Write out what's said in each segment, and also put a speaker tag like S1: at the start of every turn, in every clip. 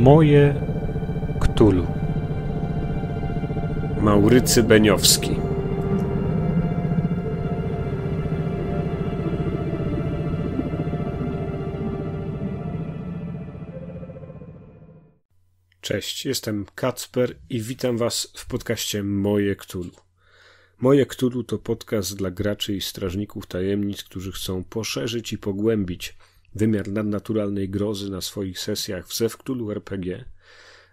S1: Moje Ktulu. Maurycy Beniowski. Cześć, jestem Kacper i witam Was w podcaście Moje Ktulu. Moje Ktulu to podcast dla graczy i strażników tajemnic, którzy chcą poszerzyć i pogłębić wymiar nadnaturalnej grozy na swoich sesjach w Zewktulu RPG,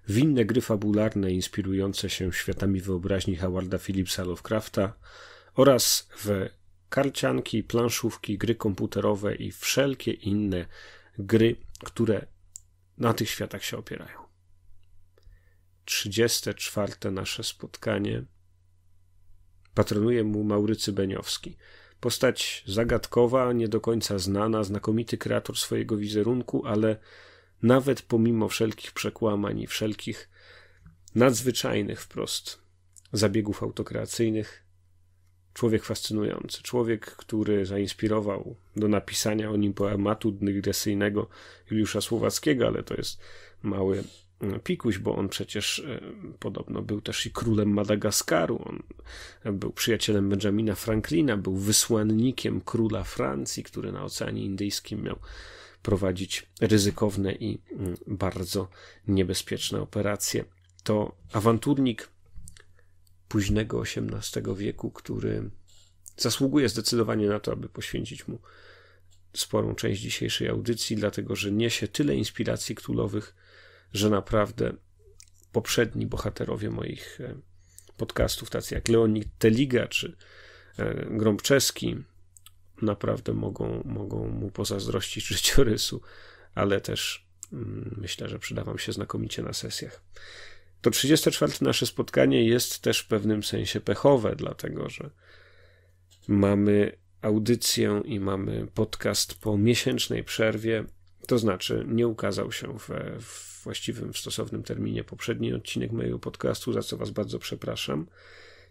S1: w inne gry fabularne inspirujące się światami wyobraźni Howarda Phillipsa Lovecrafta oraz w karcianki, planszówki, gry komputerowe i wszelkie inne gry, które na tych światach się opierają. 34. nasze spotkanie patronuje mu Maurycy Beniowski. Postać zagadkowa, nie do końca znana, znakomity kreator swojego wizerunku, ale nawet pomimo wszelkich przekłamań i wszelkich nadzwyczajnych wprost zabiegów autokreacyjnych, człowiek fascynujący, człowiek, który zainspirował do napisania o nim poematu dygresyjnego Juliusza Słowackiego, ale to jest mały pikuś, bo on przecież e, podobno był też i królem Madagaskaru, on był przyjacielem Benjamina Franklina, był wysłannikiem króla Francji, który na Oceanie Indyjskim miał prowadzić ryzykowne i mm, bardzo niebezpieczne operacje. To awanturnik późnego XVIII wieku, który zasługuje zdecydowanie na to, aby poświęcić mu sporą część dzisiejszej audycji, dlatego że niesie tyle inspiracji królowych, że naprawdę poprzedni bohaterowie moich e, podcastów, tacy jak Leonid Teliga czy e, Grąbczeski, naprawdę mogą, mogą mu pozazdrościć życiorysu, ale też mm, myślę, że przyda wam się znakomicie na sesjach. To 34. nasze spotkanie jest też w pewnym sensie pechowe, dlatego że mamy audycję i mamy podcast po miesięcznej przerwie. To znaczy, nie ukazał się w, w właściwym, w stosownym terminie poprzedni odcinek mojego podcastu, za co Was bardzo przepraszam.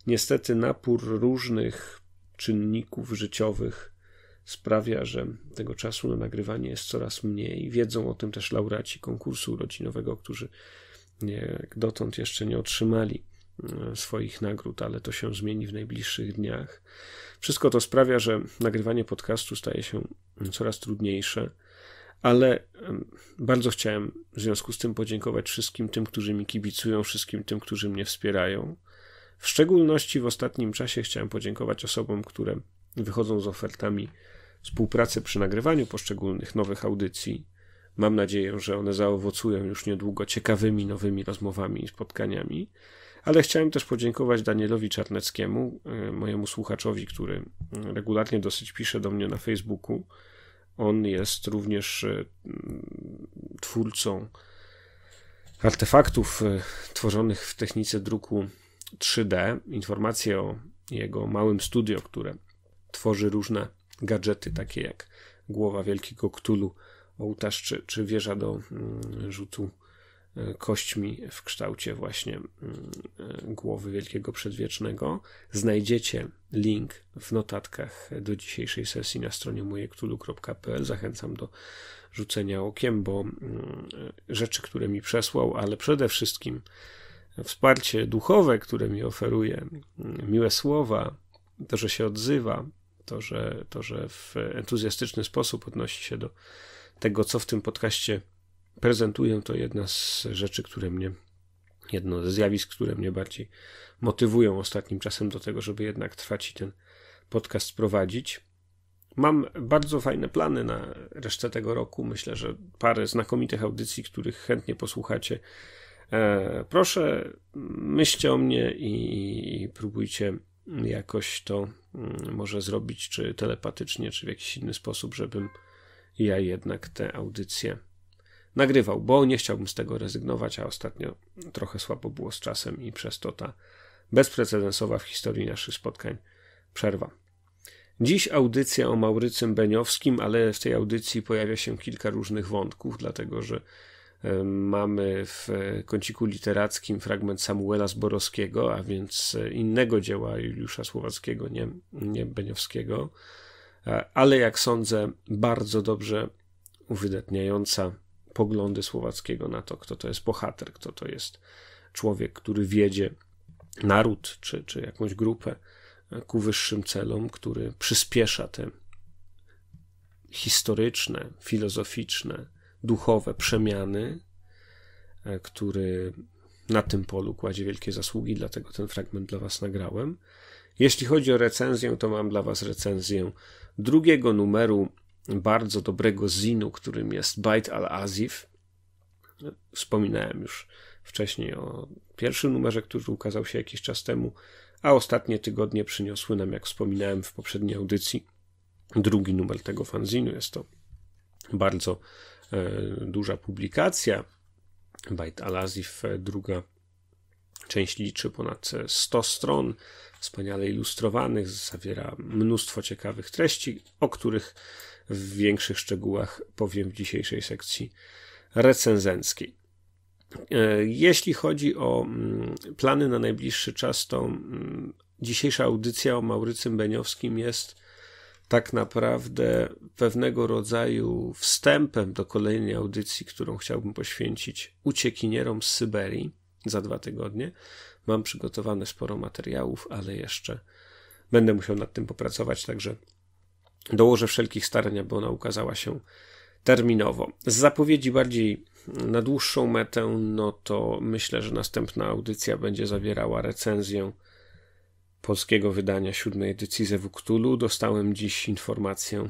S1: Niestety, napór różnych czynników życiowych sprawia, że tego czasu na nagrywanie jest coraz mniej. Wiedzą o tym też laureaci konkursu urodzinowego, którzy nie, dotąd jeszcze nie otrzymali e, swoich nagród, ale to się zmieni w najbliższych dniach. Wszystko to sprawia, że nagrywanie podcastu staje się coraz trudniejsze ale bardzo chciałem w związku z tym podziękować wszystkim tym, którzy mi kibicują, wszystkim tym, którzy mnie wspierają. W szczególności w ostatnim czasie chciałem podziękować osobom, które wychodzą z ofertami współpracy przy nagrywaniu poszczególnych nowych audycji. Mam nadzieję, że one zaowocują już niedługo ciekawymi nowymi rozmowami i spotkaniami. Ale chciałem też podziękować Danielowi Czarneckiemu, e, mojemu słuchaczowi, który regularnie dosyć pisze do mnie na Facebooku on jest również e, mm, twórcą artefaktów e, tworzonych w technice druku 3D. Informacje o jego małym studio, które tworzy różne gadżety, takie jak głowa wielkiego ktulu, ołtarz czy, czy wieża do mm, rzutu kośćmi w kształcie właśnie mm, e, głowy Wielkiego Przedwiecznego. Znajdziecie link w notatkach do dzisiejszej sesji na stronie mojektulu.pl. Zachęcam do rzucenia okiem, bo mm, e, rzeczy, które mi przesłał, ale przede wszystkim wsparcie duchowe, które mi oferuje, mm, miłe słowa, to, że się odzywa, to, że, to, że w entuzjastyczny sposób odnosi się do tego, co w tym podcaście prezentuję, to jedna z rzeczy, które mnie, jedno ze zjawisk, które mnie bardziej motywują ostatnim czasem do tego, żeby jednak trwać i ten podcast prowadzić. Mam bardzo fajne plany na resztę tego roku. Myślę, że parę znakomitych audycji, których chętnie posłuchacie. E, proszę, myślcie o mnie i próbujcie jakoś to mm, może zrobić, czy telepatycznie, czy w jakiś inny sposób, żebym ja jednak te audycje nagrywał, bo nie chciałbym z tego rezygnować, a ostatnio trochę słabo było z czasem i przez to ta bezprecedensowa w historii naszych spotkań przerwa. Dziś audycja o Maurycym Beniowskim, ale w tej audycji pojawia się kilka różnych wątków, dlatego że mamy w kąciku literackim fragment Samuela Zborowskiego, a więc innego dzieła Juliusza Słowackiego, nie, nie Beniowskiego, ale jak sądzę, bardzo dobrze uwydatniająca poglądy Słowackiego na to, kto to jest bohater, kto to jest człowiek, który wiedzie naród czy, czy jakąś grupę e, ku wyższym celom, który przyspiesza te historyczne, filozoficzne, duchowe przemiany, e, który na tym polu kładzie wielkie zasługi, dlatego ten fragment dla Was nagrałem. Jeśli chodzi o recenzję, to mam dla Was recenzję drugiego numeru bardzo dobrego zinu, którym jest Byte al-Azif. Wspominałem już wcześniej o pierwszym numerze, który ukazał się jakiś czas temu, a ostatnie tygodnie przyniosły nam, jak wspominałem w poprzedniej audycji, drugi numer tego fanzinu. Jest to bardzo e, duża publikacja. Byte al-Azif, e, druga część liczy ponad 100 stron, wspaniale ilustrowanych, zawiera mnóstwo ciekawych treści, o których w większych szczegółach powiem w dzisiejszej sekcji recenzenckiej. E, jeśli chodzi o mm, plany na najbliższy czas, to mm, dzisiejsza audycja o Maurycym Beniowskim jest tak naprawdę pewnego rodzaju wstępem do kolejnej audycji, którą chciałbym poświęcić uciekinierom z Syberii za dwa tygodnie. Mam przygotowane sporo materiałów, ale jeszcze będę musiał nad tym popracować, także dołożę wszelkich starań, aby ona ukazała się terminowo. Z zapowiedzi bardziej na dłuższą metę, no to myślę, że następna audycja będzie zawierała recenzję polskiego wydania siódmej edycji Zewu Cthulhu. Dostałem dziś informację,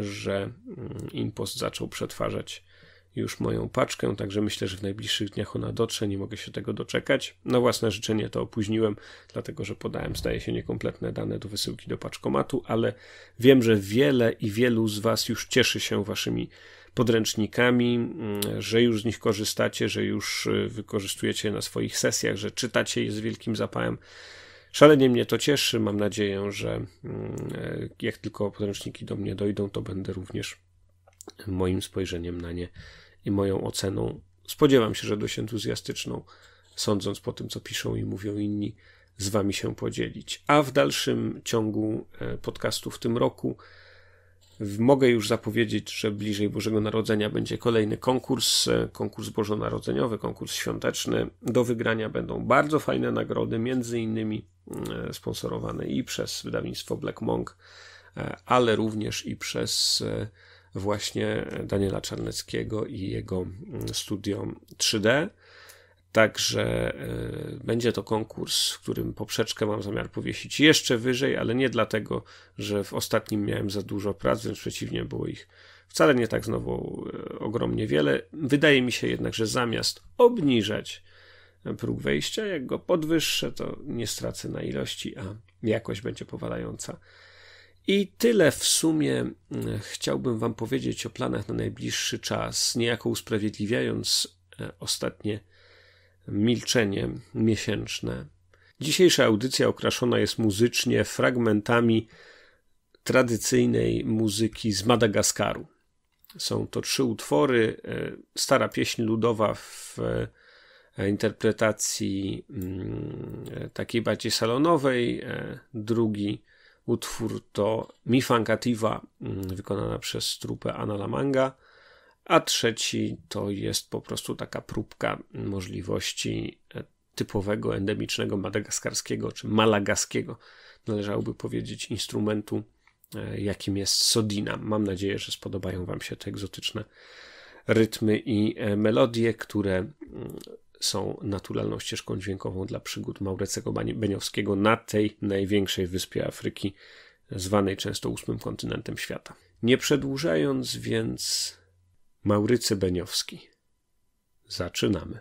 S1: że mm, Impost zaczął przetwarzać już moją paczkę, także myślę, że w najbliższych dniach ona dotrze, nie mogę się tego doczekać. Na no własne życzenie to opóźniłem, dlatego że podałem, zdaje się, niekompletne dane do wysyłki do paczkomatu, ale wiem, że wiele i wielu z Was już cieszy się Waszymi podręcznikami, mm, że już z nich korzystacie, że już y, wykorzystujecie na swoich sesjach, że czytacie je z wielkim zapałem. Szalenie mnie to cieszy. Mam nadzieję, że mm, e, jak tylko podręczniki do mnie dojdą, to będę również moim spojrzeniem na nie i moją oceną. Spodziewam się, że dość entuzjastyczną, sądząc po tym, co piszą i mówią inni, z Wami się podzielić. A w dalszym ciągu e, podcastu w tym roku mogę już zapowiedzieć, że bliżej Bożego Narodzenia będzie kolejny konkurs, e, konkurs bożonarodzeniowy, konkurs świąteczny. Do wygrania będą bardzo fajne nagrody, między innymi e, sponsorowane i przez wydawnictwo Black Monk, ale również i przez właśnie Daniela Czarneckiego i jego mm, studio 3D. Także e, będzie to konkurs, w którym poprzeczkę mam zamiar powiesić jeszcze wyżej, ale nie dlatego, że w ostatnim miałem za dużo prac, wręcz przeciwnie, było ich wcale nie tak znowu e, ogromnie wiele. Wydaje mi się jednak, że zamiast obniżać próg wejścia, jak go podwyższę, to nie stracę na ilości, a jakość będzie powalająca. I tyle w sumie mm, chciałbym Wam powiedzieć o planach na najbliższy czas, niejako usprawiedliwiając e, ostatnie milczenie miesięczne. Dzisiejsza audycja okraszona jest muzycznie fragmentami tradycyjnej muzyki z Madagaskaru. Są to trzy utwory. E, stara pieśń ludowa w e, interpretacji mm, takiej bardziej salonowej, drugi Utwór to Mi mm, wykonana przez trupę Analamanga, a trzeci to jest po prostu taka próbka możliwości e, typowego, endemicznego madagaskarskiego czy malagaskiego, należałoby powiedzieć, instrumentu, e, jakim jest sodina. Mam nadzieję, że spodobają Wam się te egzotyczne rytmy i e, melodie, które mm, są naturalną ścieżką dźwiękową dla przygód Maurecego Beniowskiego na tej największej wyspie Afryki, zwanej często ósmym kontynentem świata. Nie przedłużając więc, Maurycy Beniowski. Zaczynamy.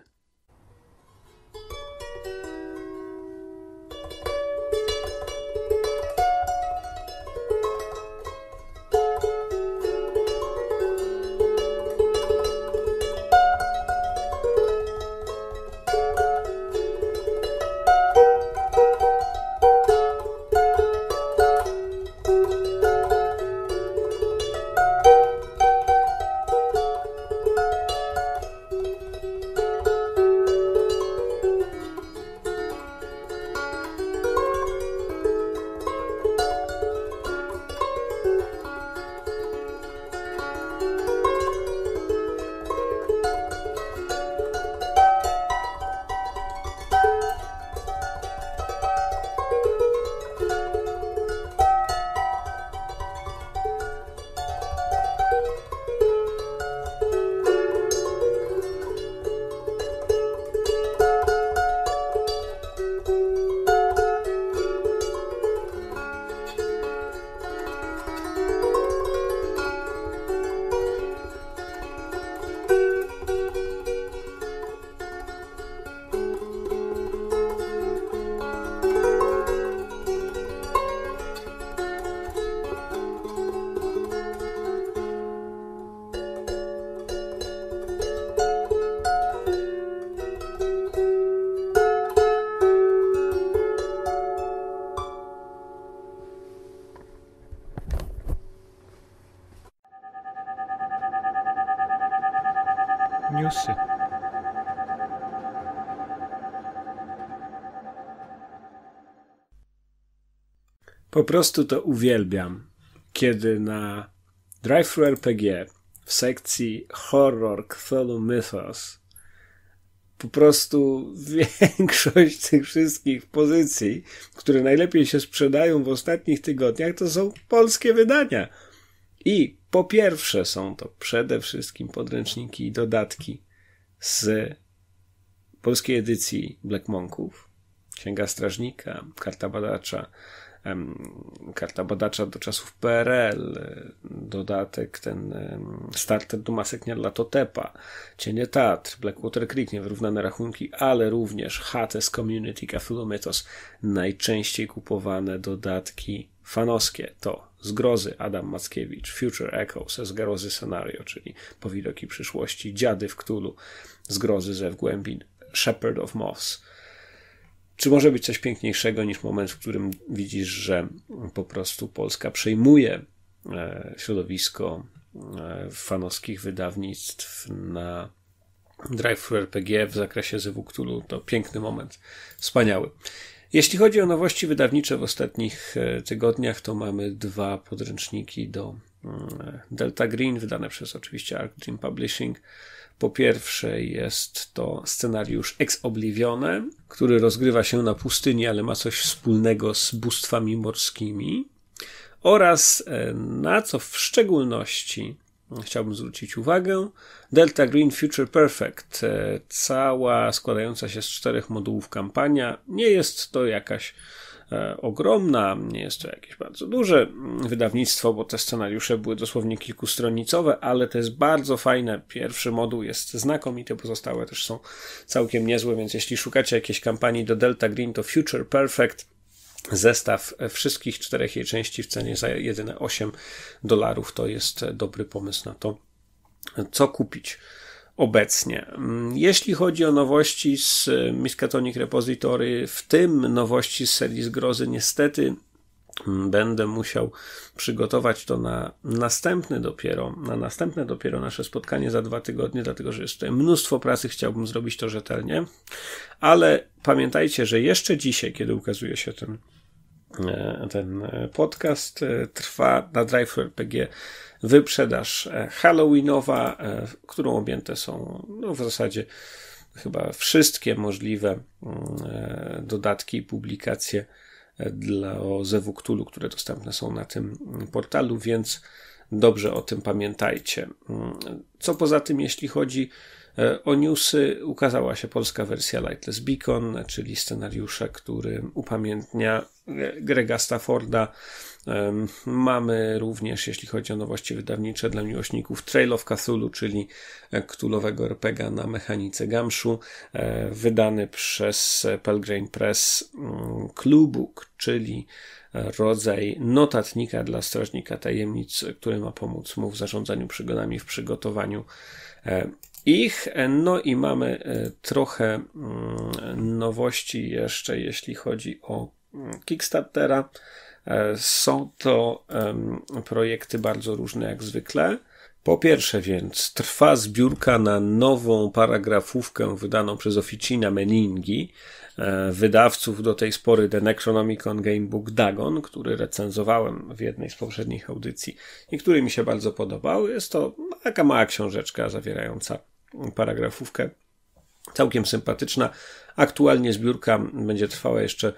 S1: Po prostu to uwielbiam, kiedy na Drive RPG w sekcji Horror Cthulhu Mythos po prostu większość tych wszystkich pozycji, które najlepiej się sprzedają w ostatnich tygodniach, to są polskie wydania. I po pierwsze są to przede wszystkim podręczniki i dodatki z polskiej edycji Black Monków, Księga Strażnika, Karta Badacza, karta badacza do czasów PRL, e, dodatek ten starter do masaknia dla Totepa, Cienie Tatr, Blackwater Creek, niewyrównane rachunki, ale również HTS Community, Cafilometos, najczęściej kupowane dodatki fanowskie to Zgrozy Adam Mackiewicz, Future Echoes, Zgrozy Scenario, czyli Powidoki Przyszłości, Dziady w Ktulu, Zgrozy Zew Głębin, Shepherd of Moths, czy może być coś piękniejszego niż moment, w którym widzisz, że po prostu Polska przejmuje e, środowisko e, fanowskich wydawnictw na drive RPG w zakresie Zewu To piękny moment, wspaniały. Jeśli chodzi o nowości wydawnicze w ostatnich e, tygodniach, to mamy dwa podręczniki do mm, Delta Green, wydane przez oczywiście Arc Dream Publishing. Po pierwsze jest to scenariusz Ex Oblivione, który rozgrywa się na pustyni, ale ma coś wspólnego z bóstwami morskimi. Oraz e, na co w szczególności chciałbym zwrócić uwagę. Delta Green Future Perfect, e, cała składająca się z czterech modułów kampania, nie jest to jakaś E, ogromna, nie jest to jakieś bardzo duże mm, wydawnictwo, bo te scenariusze były dosłownie kilkustronicowe, ale to jest bardzo fajne. Pierwszy moduł jest znakomity, pozostałe też są całkiem niezłe, więc jeśli szukacie jakiejś kampanii do Delta Green, to Future Perfect zestaw wszystkich czterech jej części w cenie za jedyne 8 dolarów to jest dobry pomysł na to, co kupić obecnie. Jeśli chodzi o nowości z Miskatonic Repository, w tym nowości z serii Zgrozy, niestety mm, będę musiał przygotować to na następny dopiero, na następne dopiero nasze spotkanie za dwa tygodnie, dlatego że jest tutaj mnóstwo pracy, chciałbym zrobić to rzetelnie, ale pamiętajcie, że jeszcze dzisiaj, kiedy ukazuje się ten e, ten e, podcast e, trwa na Drive RPG wyprzedaż e, Halloweenowa, e, którą objęte są no, w zasadzie chyba wszystkie możliwe mm, e, dodatki i publikacje dla Zewu które dostępne są na tym mm, portalu, więc dobrze o tym pamiętajcie. Mm, co poza tym, jeśli chodzi o newsy, ukazała się polska wersja Lightless Beacon, czyli scenariusza, który upamiętnia Grega Stafforda Mamy również, jeśli chodzi o nowości wydawnicze dla miłośników, Trail of Cthulhu, czyli ktulowego e, RPGa na mechanice Gamszu, e, wydany przez Pelgrane Press mm, Cluebook, czyli e, rodzaj notatnika dla strażnika tajemnic, który ma pomóc mu w zarządzaniu przygodami, w przygotowaniu ich. No i mamy trochę mm, nowości jeszcze, jeśli chodzi o mm, Kickstartera. E, są to projekty bardzo różne jak zwykle. Po pierwsze więc trwa zbiórka na nową paragrafówkę wydaną przez Oficina Meningi, e, wydawców do tej spory The Necronomicon Gamebook Dagon, który recenzowałem w jednej z poprzednich audycji i który mi się bardzo podobał. Jest to taka mała książeczka zawierająca paragrafówkę, całkiem sympatyczna. Aktualnie zbiórka będzie trwała jeszcze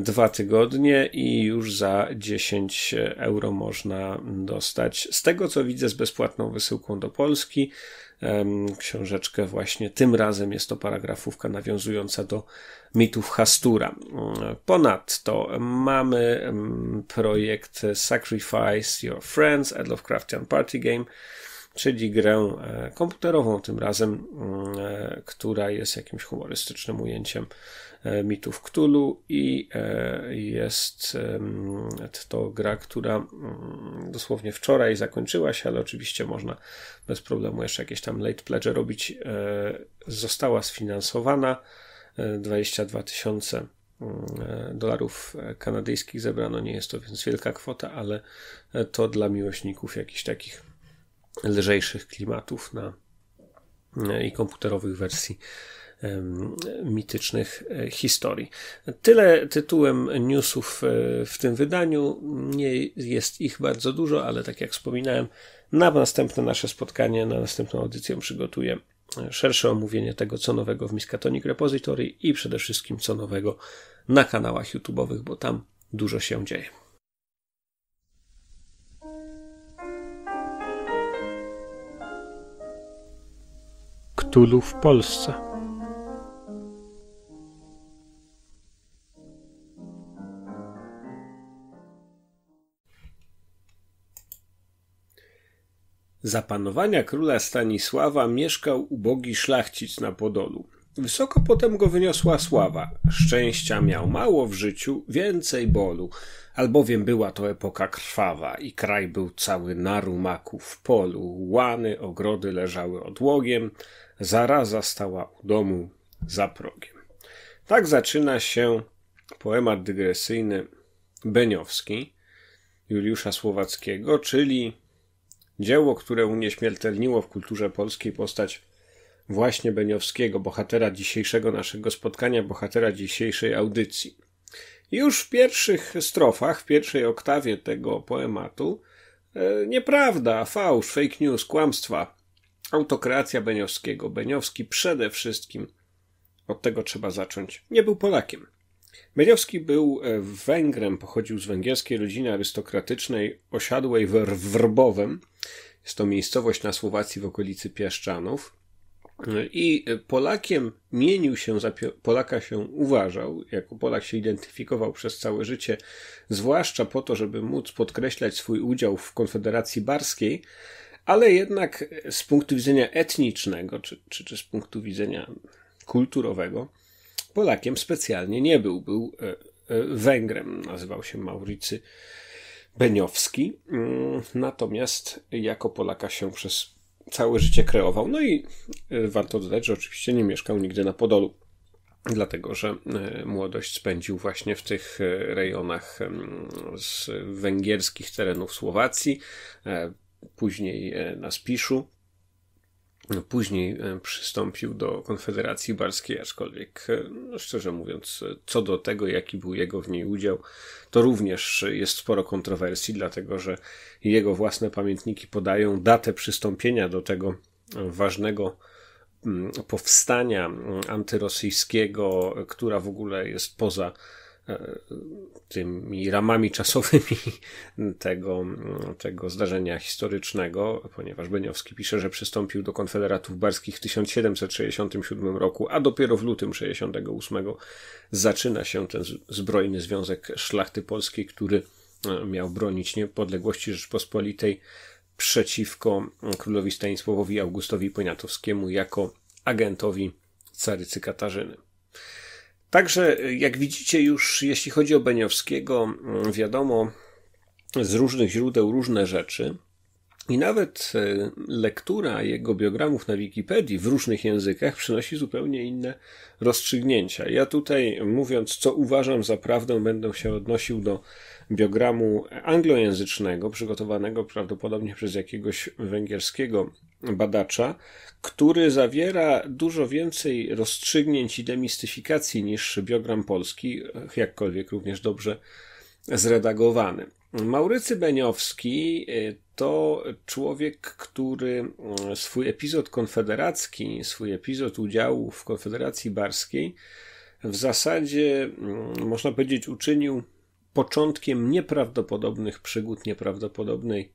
S1: dwa tygodnie i już za 10 euro można dostać, z tego co widzę, z bezpłatną wysyłką do Polski, książeczkę właśnie. Tym razem jest to paragrafówka nawiązująca do mitów Hastura. Ponadto mamy projekt Sacrifice Your Friends at Lovecraftian Party Game, czyli grę e, komputerową tym razem, mm, e, która jest jakimś humorystycznym ujęciem E, mitów Cthulhu i e, jest to gra, która mm, dosłownie wczoraj zakończyła się, ale oczywiście można bez problemu jeszcze jakieś tam late pledge robić. E, została sfinansowana 22 tysiące mm, dolarów kanadyjskich zebrano. Nie jest to więc wielka kwota, ale to dla miłośników jakichś takich lżejszych klimatów na, i komputerowych wersji mitycznych e, historii. Tyle tytułem newsów e, w tym wydaniu. Nie jest ich bardzo dużo, ale tak jak wspominałem, na następne nasze spotkanie, na następną audycję przygotuję e, szersze omówienie tego, co nowego w Miskatonic Repository i przede wszystkim co nowego na kanałach YouTube'owych, bo tam dużo się dzieje. Cthulhu w Polsce. Za panowania króla Stanisława mieszkał ubogi szlachcic na Podolu. Wysoko potem go wyniosła sława. Szczęścia miał mało w życiu, więcej bolu, albowiem była to epoka krwawa i kraj był cały na rumaku w polu. Łany, ogrody leżały odłogiem, zaraza stała u domu za progiem. Tak zaczyna się poemat dygresyjny Beniowski Juliusza Słowackiego, czyli Dzieło, które unieśmiertelniło w kulturze polskiej postać właśnie Beniowskiego, bohatera dzisiejszego naszego spotkania, bohatera dzisiejszej audycji. Już w pierwszych strofach, w pierwszej oktawie tego poematu, e, nieprawda, fałsz, fake news, kłamstwa, autokracja Beniowskiego. Beniowski przede wszystkim, od tego trzeba zacząć, nie był Polakiem. Beniowski był e, Węgrem, pochodził z węgierskiej rodziny arystokratycznej, osiadłej w Wrbowem, jest to miejscowość na Słowacji w okolicy Piaszczanów. I Polakiem mienił się, za Polaka się uważał, jako Polak się identyfikował przez całe życie, zwłaszcza po to, żeby móc podkreślać swój udział w Konfederacji Barskiej, ale jednak z punktu widzenia etnicznego, czy, czy, czy z punktu widzenia kulturowego, Polakiem specjalnie nie był. Był e, e, Węgrem, nazywał się Mauricy Beniowski, mm, natomiast jako Polaka się przez całe życie kreował. No i e, warto dodać, że oczywiście nie mieszkał nigdy na Podolu, dlatego że e, młodość spędził właśnie w tych e, rejonach z węgierskich terenów Słowacji, później na Spiszu no, później e, przystąpił do Konfederacji Barskiej, aczkolwiek e, no szczerze mówiąc, e, co do tego, jaki był jego w niej udział, to również jest sporo kontrowersji, dlatego że jego własne pamiętniki podają datę przystąpienia do tego ważnego mm, powstania mm, antyrosyjskiego, która w ogóle jest poza E, tymi ramami czasowymi tego, tego zdarzenia historycznego, ponieważ Beniowski pisze, że przystąpił do Konfederatów Barskich w 1767 roku, a dopiero w lutym 68 zaczyna się ten zbrojny związek szlachty polskiej, który e, miał bronić niepodległości Rzeczpospolitej przeciwko królowi Stanisławowi Augustowi Poniatowskiemu jako agentowi carycy Katarzyny. Także, y, jak widzicie już, jeśli chodzi o Beniowskiego, mm, wiadomo z różnych źródeł różne rzeczy. I nawet y, lektura jego biogramów na Wikipedii w różnych językach przynosi zupełnie inne rozstrzygnięcia. Ja tutaj, mówiąc co uważam za prawdę, będę się odnosił do biogramu anglojęzycznego, przygotowanego prawdopodobnie przez jakiegoś węgierskiego badacza, który zawiera dużo więcej rozstrzygnięć i demistyfikacji niż biogram polski, jakkolwiek również dobrze zredagowany. Maurycy Beniowski y, to człowiek, który y, swój epizod konfederacki, swój epizod udziału w Konfederacji Barskiej w zasadzie, mm, można powiedzieć, uczynił początkiem nieprawdopodobnych przygód, nieprawdopodobnej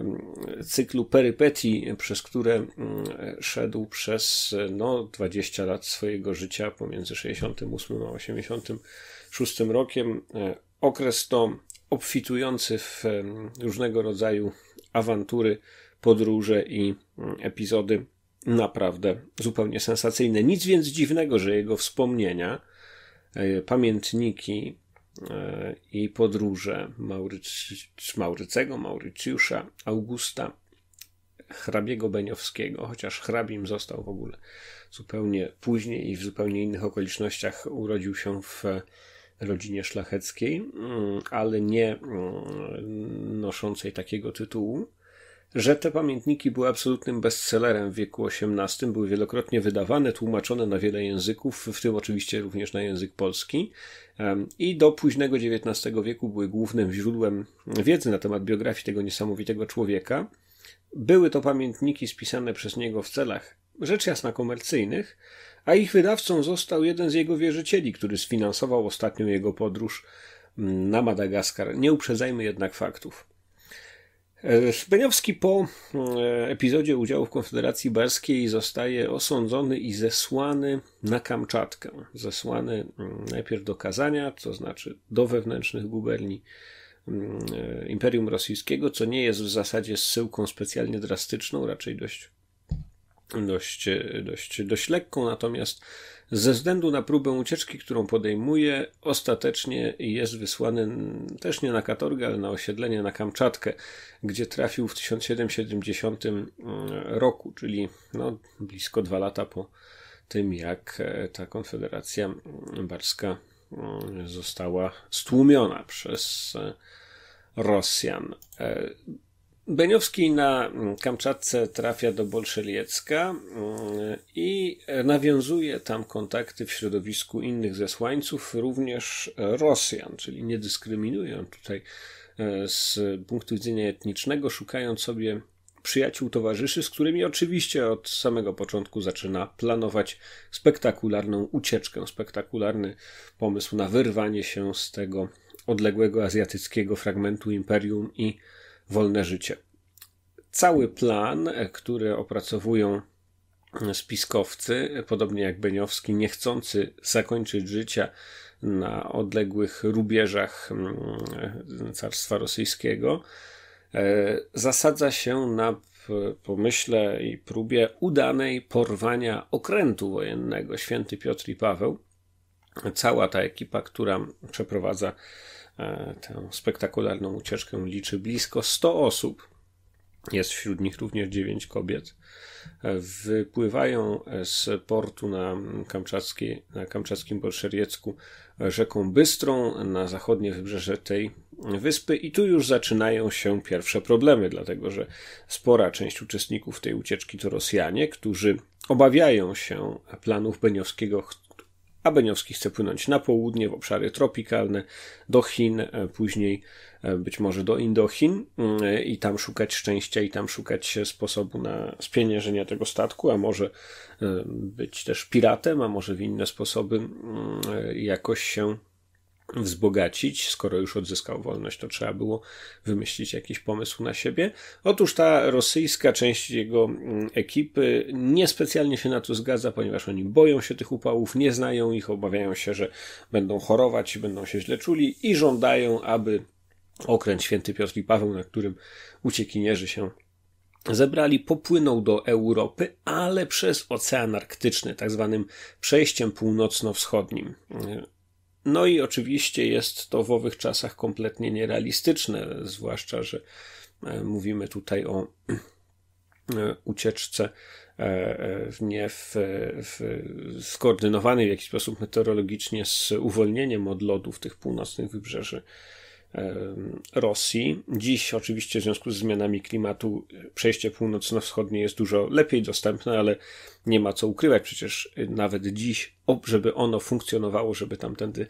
S1: Mm, cyklu perypetii, przez które mm, szedł przez no, 20 lat swojego życia pomiędzy 68 a 86 rokiem. E, okres to obfitujący w różnego rodzaju awantury, podróże i mm, epizody naprawdę zupełnie sensacyjne. Nic więc dziwnego, że jego wspomnienia, e, pamiętniki, E, i podróże Mauryc- Maurycego, Maurycjusza, Augusta, hrabiego Beniowskiego, chociaż hrabim został w ogóle zupełnie później i w zupełnie innych okolicznościach urodził się w rodzinie szlacheckiej, mm, ale nie mm, noszącej takiego tytułu że te pamiętniki były absolutnym bestsellerem w wieku XVIII, były wielokrotnie wydawane, tłumaczone na wiele języków, w tym oczywiście również na język polski i do późnego XIX wieku były głównym źródłem wiedzy na temat biografii tego niesamowitego człowieka. Były to pamiętniki spisane przez niego w celach rzecz jasna komercyjnych, a ich wydawcą został jeden z jego wierzycieli, który sfinansował ostatnią jego podróż mm, na Madagaskar. Nie uprzedzajmy jednak faktów. E, Szpeniowski po e, epizodzie udziału w Konfederacji Barskiej zostaje osądzony i zesłany na Kamczatkę. Zesłany mm, najpierw do Kazania, to znaczy do wewnętrznych guberni mm, e, Imperium Rosyjskiego, co nie jest w zasadzie zsyłką specjalnie drastyczną, raczej dość, dość, dość, dość lekką, natomiast ze względu na próbę ucieczki, którą podejmuje, ostatecznie jest wysłany też nie na katorgę, ale na osiedlenie na Kamczatkę, gdzie trafił w 1770 mm, roku, czyli no, blisko dwa lata po tym, jak e, ta konfederacja barska mm, została stłumiona przez e, Rosjan. E, Beniowski na mm, Kamczatce trafia do Bolszewiecka mm, i nawiązuje tam kontakty w środowisku innych zesłańców, również Rosjan, czyli nie dyskryminują tutaj e, z punktu widzenia etnicznego, szukając sobie przyjaciół, towarzyszy, z którymi oczywiście od samego początku zaczyna planować spektakularną ucieczkę, spektakularny pomysł na wyrwanie się z tego odległego azjatyckiego fragmentu imperium i wolne życie. Cały plan, e, który opracowują spiskowcy, podobnie jak Beniowski, niechcący zakończyć życia na odległych rubieżach mm, e, Carstwa Rosyjskiego, e, zasadza się na pomyśle i próbie udanej porwania okrętu wojennego święty Piotr i Paweł. Cała ta ekipa, która przeprowadza E, tę spektakularną ucieczkę liczy blisko 100 osób. Jest wśród nich również 9 kobiet. E, wypływają z portu na, na kamczackim Bolszeriecku rzeką Bystrą na zachodnie wybrzeże tej wyspy i tu już zaczynają się pierwsze problemy, dlatego że spora część uczestników tej ucieczki to Rosjanie, którzy obawiają się planów Beniowskiego a Beniowski chce płynąć na południe, w obszary tropikalne, do Chin, e, później e, być może do Indochin e, i tam szukać szczęścia i tam szukać sposobu na spieniężenie tego statku, a może być też piratem, a może w inne sposoby mm, jakoś się wzbogacić, skoro już odzyskał wolność, to trzeba było wymyślić jakiś pomysł na siebie. Otóż ta rosyjska część jego mm, ekipy niespecjalnie się na to zgadza, ponieważ oni boją się tych upałów, nie znają ich, obawiają się, że będą chorować, będą się źle czuli i żądają, aby okręt święty Piotr i Paweł, na którym uciekinierzy się zebrali, popłynął do Europy, ale przez Ocean Arktyczny, tak zwanym przejściem północno-wschodnim. No i oczywiście jest to w owych czasach kompletnie nierealistyczne, zwłaszcza, że e, mówimy tutaj o e, ucieczce e, nie w, w, skoordynowanej w jakiś sposób meteorologicznie z uwolnieniem od lodów tych północnych wybrzeży Rosji. Dziś oczywiście w związku z zmianami klimatu e, przejście północno-wschodnie jest dużo lepiej dostępne, ale nie ma co ukrywać, przecież e, nawet dziś, żeby ono funkcjonowało, żeby tamtędy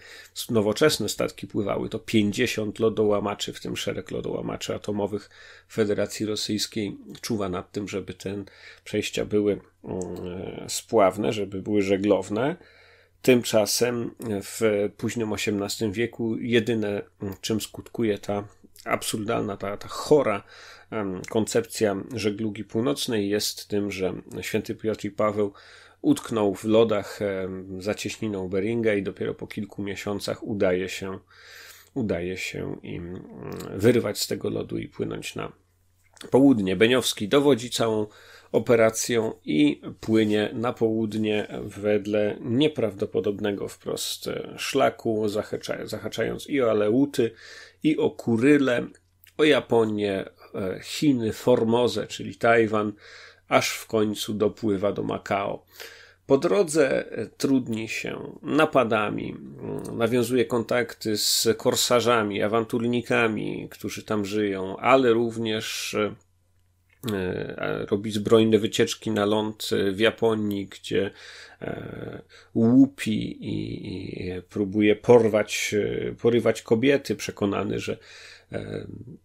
S1: nowoczesne statki pływały, to 50 lodołamaczy, w tym szereg lodołamaczy atomowych Federacji Rosyjskiej czuwa nad tym, żeby te przejścia były mm, e, spławne, żeby były żeglowne. Tymczasem w późnym XVIII wieku jedyne, mm, czym skutkuje ta absurdalna, ta, ta chora koncepcja żeglugi północnej jest tym, że święty Piotr i Paweł utknął w lodach za cieśniną Beringa i dopiero po kilku miesiącach udaje się, udaje się im mm, wyrwać z tego lodu i płynąć na południe. Beniowski dowodzi całą operacją i płynie na południe wedle nieprawdopodobnego wprost szlaku, zahaczając i o Aleuty, i o Kuryle, o Japonię, e, Chiny, Formozę, czyli Tajwan, aż w końcu dopływa do Makao. Po drodze e, trudni się napadami, mm, nawiązuje kontakty z korsarzami, awanturnikami, którzy tam żyją, ale również e, E, robi zbrojne wycieczki na ląd e, w Japonii, gdzie e, łupi i próbuje porwać, porywać kobiety, przekonany, że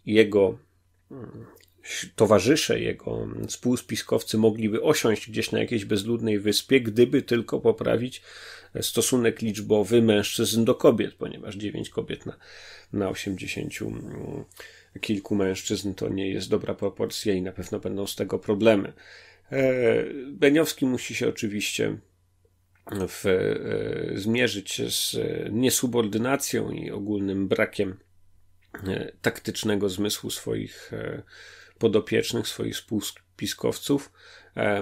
S1: jego mm, towarzysze, jego współspiskowcy mogliby osiąść gdzieś na jakiejś bezludnej wyspie, gdyby tylko poprawić stosunek liczbowy mężczyzn do kobiet, ponieważ 9 kobiet na, na 80 kilku mężczyzn to nie jest dobra proporcja i na pewno będą z tego problemy. E, Beniowski musi się oczywiście e, w, e, zmierzyć z niesubordynacją i ogólnym brakiem taktycznego zmysłu swoich podopiecznych, swoich spiskowców,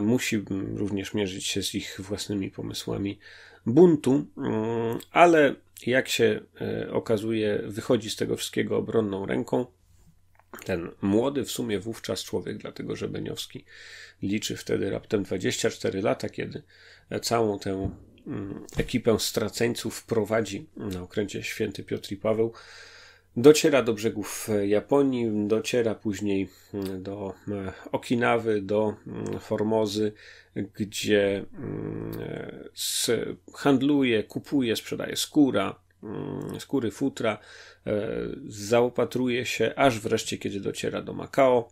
S1: Musi również mierzyć się z ich własnymi pomysłami buntu, mm, ale jak się okazuje, wychodzi z tego wszystkiego obronną ręką ten młody w sumie wówczas człowiek, dlatego że Beniowski liczy wtedy raptem 24 lata, kiedy całą tę mm, ekipę straceńców prowadzi na okręcie Święty Piotr i Paweł. Dociera do brzegów Japonii, dociera później mm, do e, Okinawy, do Formozy, mm, gdzie e, handluje, kupuje, sprzedaje skóra, Mm, skóry futra. E, zaopatruje się aż wreszcie, kiedy dociera do Makao.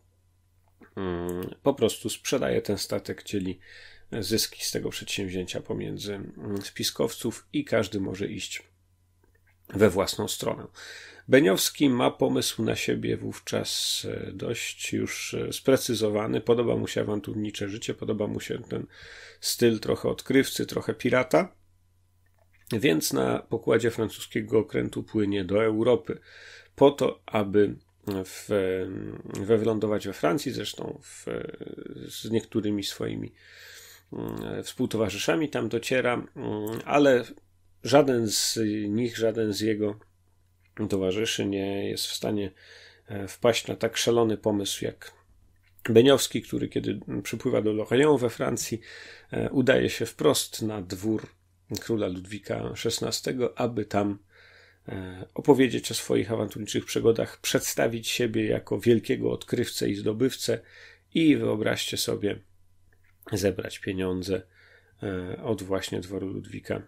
S1: Mm, po prostu sprzedaje ten statek, czyli zyski z tego przedsięwzięcia pomiędzy mm, spiskowców i każdy może iść we własną stronę. Beniowski ma pomysł na siebie wówczas e, dość już e, sprecyzowany. Podoba mu się awanturnicze życie, podoba mu się ten styl trochę odkrywcy, trochę pirata więc na pokładzie francuskiego okrętu płynie do Europy po to, aby w, we wylądować we Francji, zresztą w, z niektórymi swoimi mm, współtowarzyszami tam dociera, mm, ale żaden z nich, żaden z jego towarzyszy nie jest w stanie e, wpaść na tak szalony pomysł jak Beniowski, który kiedy przypływa do Lorient we Francji, e, udaje się wprost na dwór króla Ludwika XVI, aby tam e, opowiedzieć o swoich awanturniczych przygodach, przedstawić siebie jako wielkiego odkrywcę i zdobywcę i wyobraźcie sobie zebrać pieniądze e, od właśnie dworu Ludwika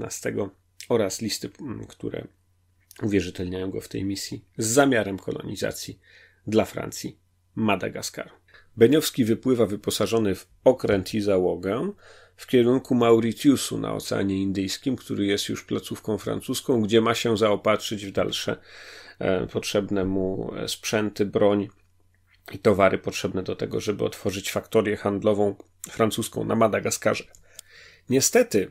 S1: XV oraz listy, które uwierzytelniają go w tej misji z zamiarem kolonizacji dla Francji Madagaskaru. Beniowski wypływa wyposażony w okręt i załogę, w kierunku Mauritiusu na Oceanie Indyjskim, który jest już placówką francuską, gdzie ma się zaopatrzyć w dalsze e, potrzebne mu sprzęty, broń i towary potrzebne do tego, żeby otworzyć faktorię handlową francuską na Madagaskarze. Niestety,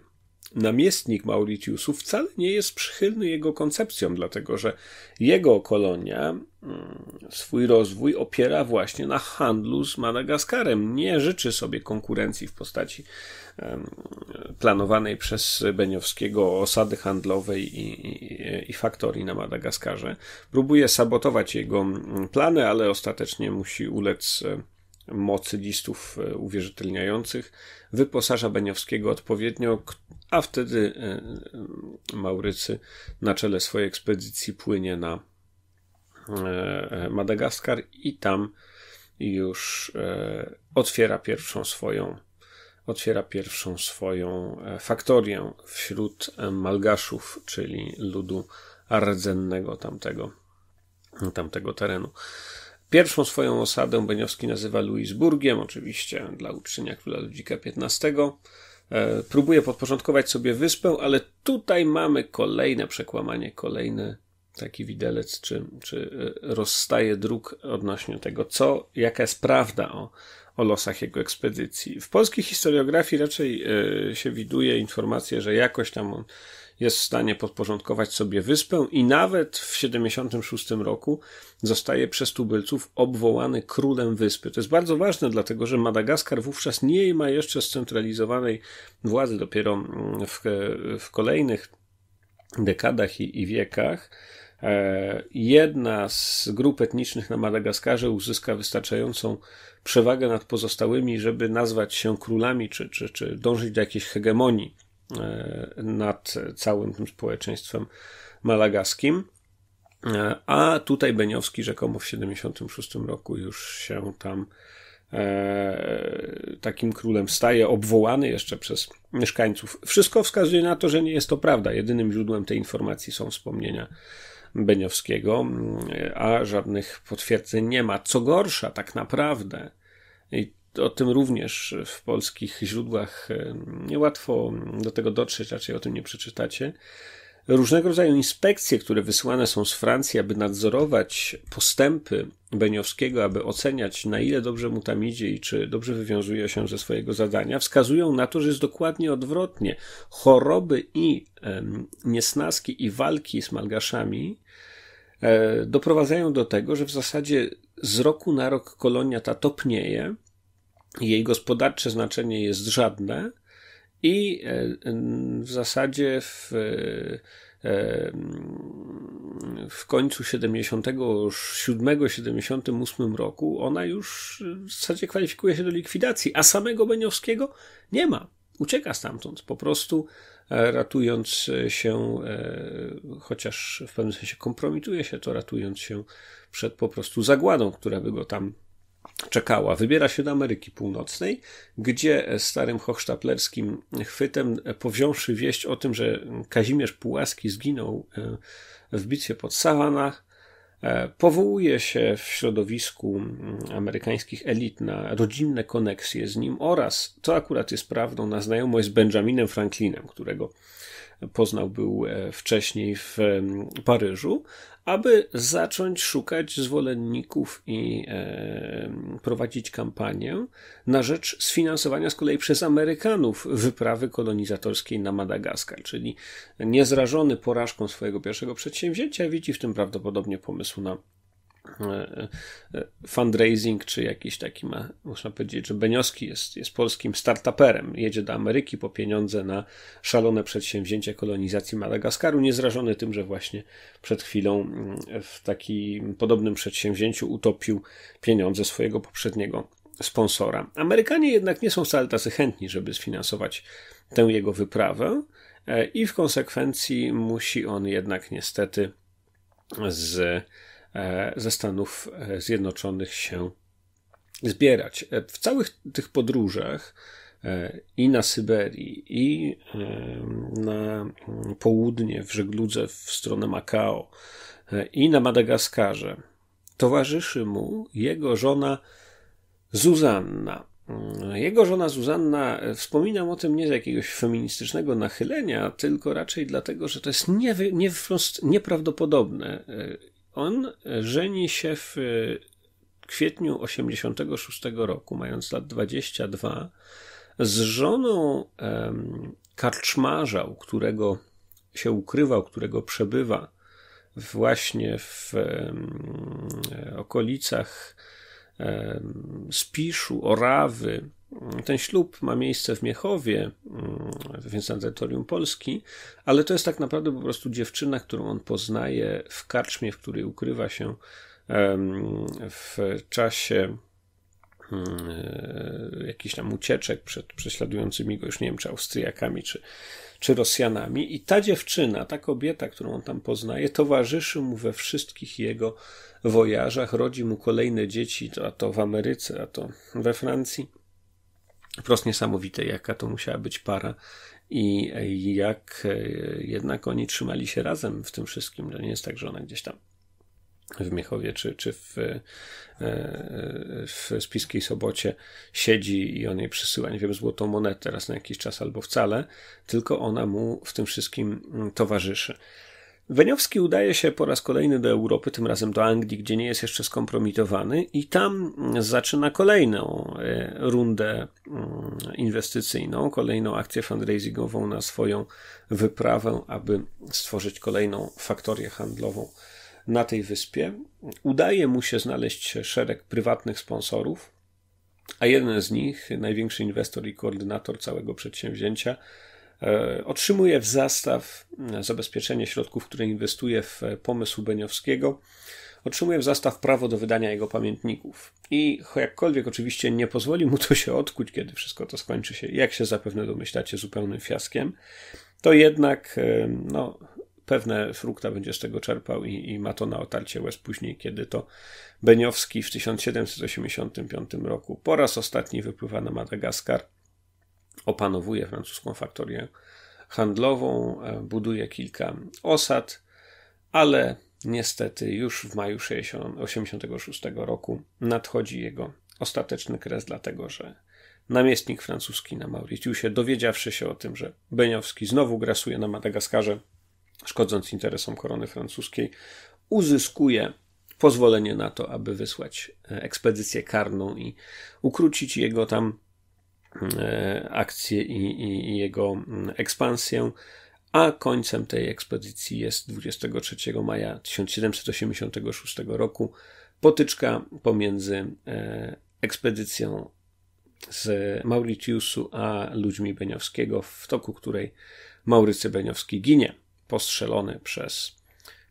S1: namiestnik Mauritiusu wcale nie jest przychylny jego koncepcjom, dlatego że jego kolonia mm, swój rozwój opiera właśnie na handlu z Madagaskarem. Nie życzy sobie konkurencji w postaci planowanej przez Beniowskiego osady handlowej i, i, i faktorii na Madagaskarze. Próbuje sabotować jego plany, ale ostatecznie musi ulec e, mocy listów e, uwierzytelniających, wyposaża Beniowskiego odpowiednio, a wtedy e, Maurycy na czele swojej ekspedycji płynie na Madagaskar i tam już otwiera pierwszą swoją otwiera pierwszą swoją e, faktorię wśród e, Malgaszów, czyli ludu rdzennego tamtego, tamtego terenu. Pierwszą swoją osadę Beniowski nazywa Luisburgiem, oczywiście dla uczczenia króla Ludzika XV. E, próbuje podporządkować sobie wyspę, ale tutaj mamy kolejne przekłamanie, kolejny taki widelec, czy, czy rozstaje dróg odnośnie tego, co, jaka jest prawda o, o losach jego ekspedycji. W polskiej historiografii raczej e, się widuje informacje, że jakoś tam on jest w stanie podporządkować sobie wyspę i nawet w 76 roku zostaje przez tubylców obwołany królem wyspy. To jest bardzo ważne, dlatego że Madagaskar wówczas nie ma jeszcze scentralizowanej władzy, dopiero mm, w, w kolejnych dekadach i, i wiekach. E, jedna z grup etnicznych na Madagaskarze uzyska wystarczającą przewagę nad pozostałymi, żeby nazwać się królami czy, czy, czy dążyć do jakiejś hegemonii e, nad całym tym społeczeństwem malagaskim. E, a tutaj Beniowski rzekomo w 76 roku już się tam e, takim królem staje, obwołany jeszcze przez mieszkańców. Wszystko wskazuje na to, że nie jest to prawda. Jedynym źródłem tej informacji są wspomnienia Beniowskiego, mm, a żadnych potwierdzeń nie ma. Co gorsza, tak naprawdę, i o tym również w polskich źródłach e, niełatwo do tego dotrzeć, raczej o tym nie przeczytacie różnego rodzaju inspekcje, które wysyłane są z Francji, aby nadzorować postępy Beniowskiego, aby oceniać, na ile dobrze mu tam idzie i czy dobrze wywiązuje się ze swojego zadania, wskazują na to, że jest dokładnie odwrotnie. Choroby i em, niesnaski i walki z malgaszami e, doprowadzają do tego, że w zasadzie z roku na rok kolonia ta topnieje, jej gospodarcze znaczenie jest żadne i e, w zasadzie w, e, e, w końcu 77-78 roku ona już w zasadzie kwalifikuje się do likwidacji, a samego Beniowskiego nie ma. Ucieka stamtąd, po prostu ratując się, chociaż w pewnym sensie kompromituje się to, ratując się przed po prostu zagładą, która by go tam czekała. Wybiera się do Ameryki Północnej, gdzie starym hochsztaplerskim chwytem, e, powziąwszy wieść o tym, że Kazimierz Pułaski zginął e, w bitwie pod Sawanach, e, powołuje się w środowisku amerykańskich elit na rodzinne koneksje z nim oraz, to akurat jest prawdą, na znajomość z Benjaminem Franklinem, którego poznał był wcześniej w Paryżu, aby zacząć szukać zwolenników i e, prowadzić kampanię na rzecz sfinansowania z kolei przez Amerykanów wyprawy kolonizatorskiej na Madagaskar, czyli niezrażony porażką swojego pierwszego przedsięwzięcia widzi w tym prawdopodobnie pomysł na E, e, fundraising, czy jakiś taki ma, można powiedzieć, że Benioski jest, jest polskim startuperem, jedzie do Ameryki po pieniądze na szalone przedsięwzięcie kolonizacji Madagaskaru, niezrażony tym, że właśnie przed chwilą mm, w takim podobnym przedsięwzięciu utopił pieniądze swojego poprzedniego sponsora. Amerykanie jednak nie są wcale tacy chętni, żeby sfinansować tę jego wyprawę e, i w konsekwencji musi on jednak niestety z E, ze Stanów e, Zjednoczonych się zbierać. E, w całych tych podróżach i na Syberii, i na mm, południe w żegludze w stronę Makao, i na Madagaskarze towarzyszy mu jego żona Zuzanna. Mm, jego żona Zuzanna, wspominam o tym nie z jakiegoś feministycznego nachylenia, tylko raczej dlatego, że to jest nie, nie wprost nieprawdopodobne, on żeni się w kwietniu 86 roku, mając lat 22, z żoną karczmarza, u którego się ukrywał, którego przebywa właśnie w okolicach Spiszu, Orawy, ten ślub ma miejsce w Miechowie, mm, więc na terytorium Polski, ale to jest tak naprawdę po prostu dziewczyna, którą on poznaje w karczmie, w której ukrywa się w czasie mm, e, jakichś tam ucieczek przed prześladującymi go już nie wiem, czy Austriakami, czy, czy Rosjanami. I ta dziewczyna, ta kobieta, którą on tam poznaje, towarzyszy mu we wszystkich jego wojażach, rodzi mu kolejne dzieci, a to w Ameryce, a to we Francji wprost niesamowite, jaka to musiała być para i jak e, jednak oni trzymali się razem w tym wszystkim. To nie jest tak, że ona gdzieś tam w Miechowie czy, czy w, e, e, w Spiskiej Sobocie siedzi i on jej przysyła, nie wiem, złotą monetę raz na jakiś czas albo wcale, tylko ona mu w tym wszystkim mm, towarzyszy. Weniowski udaje się po raz kolejny do Europy, tym razem do Anglii, gdzie nie jest jeszcze skompromitowany, i tam mm, zaczyna kolejną e, rundę mm, inwestycyjną, kolejną akcję fundraisingową na swoją wyprawę, aby stworzyć kolejną faktorię handlową na tej wyspie. Udaje mu się znaleźć szereg prywatnych sponsorów, a jeden z nich, największy inwestor i koordynator całego przedsięwzięcia, E, otrzymuje w zastaw zabezpieczenie środków, które inwestuje w e, pomysł Beniowskiego. Otrzymuje w zastaw prawo do wydania jego pamiętników. I jakkolwiek oczywiście nie pozwoli mu to się odkuć, kiedy wszystko to skończy się, jak się zapewne domyślacie, zupełnym fiaskiem, to jednak e, no, pewne frukta będzie z tego czerpał i, i, ma to na otarcie łez później, kiedy to Beniowski w 1785 roku po raz ostatni wypływa na Madagaskar opanowuje francuską faktorię handlową, e, buduje kilka osad, ale niestety już w maju 1986 roku nadchodzi jego ostateczny kres, dlatego że namiestnik francuski na Mauritiusie, dowiedziawszy się o tym, że Beniowski znowu grasuje na Madagaskarze, szkodząc interesom korony francuskiej, uzyskuje pozwolenie na to, aby wysłać e, ekspedycję karną i ukrócić jego tam E, akcję i, i, i jego mm, ekspansję a końcem tej ekspedycji jest 23 maja 1786 roku potyczka pomiędzy e, ekspedycją z Mauritiusu a ludźmi Beniowskiego, w toku której Maurycy Beniowski ginie, postrzelony przez,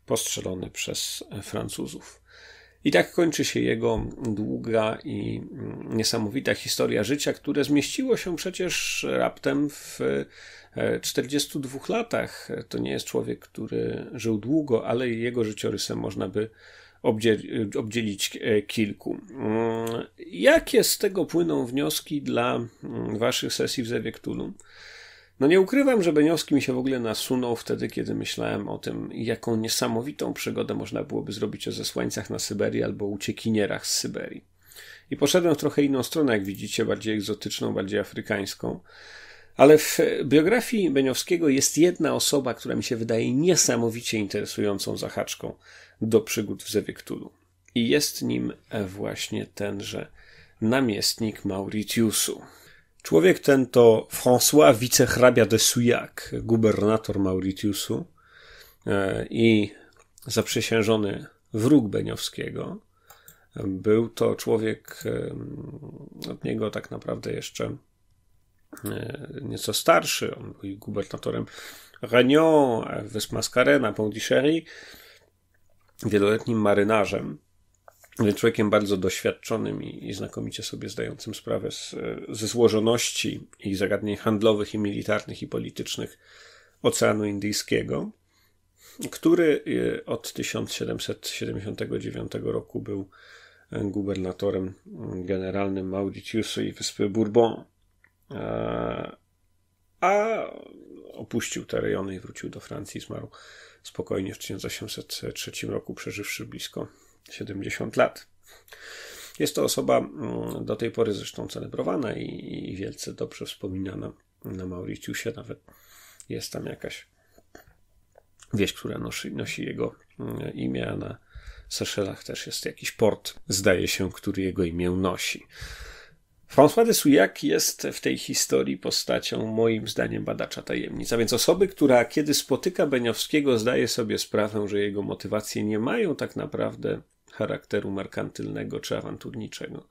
S1: postrzelony przez Francuzów. I tak kończy się jego długa i niesamowita historia życia, które zmieściło się przecież raptem w 42 e, latach. To nie jest człowiek, który żył długo, ale jego życiorysem można by obdzielić e, kilku. Mm, jakie z tego płyną wnioski dla mm, waszych sesji w Zewie no nie ukrywam, że Beniowski mi się w ogóle nasunął wtedy, kiedy myślałem o tym, jaką niesamowitą przygodę można byłoby zrobić o zesłańcach na Syberii albo uciekinierach z Syberii. I poszedłem w trochę inną stronę, jak widzicie, bardziej egzotyczną, bardziej afrykańską. Ale w biografii Beniowskiego jest jedna osoba, która mi się wydaje niesamowicie interesującą zahaczką do przygód w Zewie I jest nim właśnie tenże namiestnik Mauritiusu. Człowiek ten to François wicehrabia de Suyac, gubernator Mauritiusu e, i zaprzysiężony wróg Beniowskiego. Był to człowiek e, od niego tak naprawdę jeszcze e, nieco starszy. On był gubernatorem Réunion, wysp Mascarena, Pondichéry, wieloletnim marynarzem człowiekiem bardzo doświadczonym i, i znakomicie sobie zdającym sprawę z, ze złożoności i zagadnień handlowych, i militarnych, i politycznych Oceanu Indyjskiego, który e, od 1779 roku był e, gubernatorem mm, generalnym Mauritiusu i wyspy Bourbon, e, a opuścił te rejony i wrócił do Francji, zmarł spokojnie w 1803 roku, przeżywszy blisko 70 lat. Jest to osoba mm, do tej pory zresztą celebrowana i, i wielce dobrze wspominana na Mauriciusie. Nawet jest tam jakaś wieś, która nosi, nosi jego mm, imię, a na Seszelach też jest jakiś port, zdaje się, który jego imię nosi. François de Souillac jest w tej historii postacią, moim zdaniem, badacza tajemnic. A więc osoby, która kiedy spotyka Beniowskiego, zdaje sobie sprawę, że jego motywacje nie mają tak naprawdę charakteru markantylnego czy awanturniczego.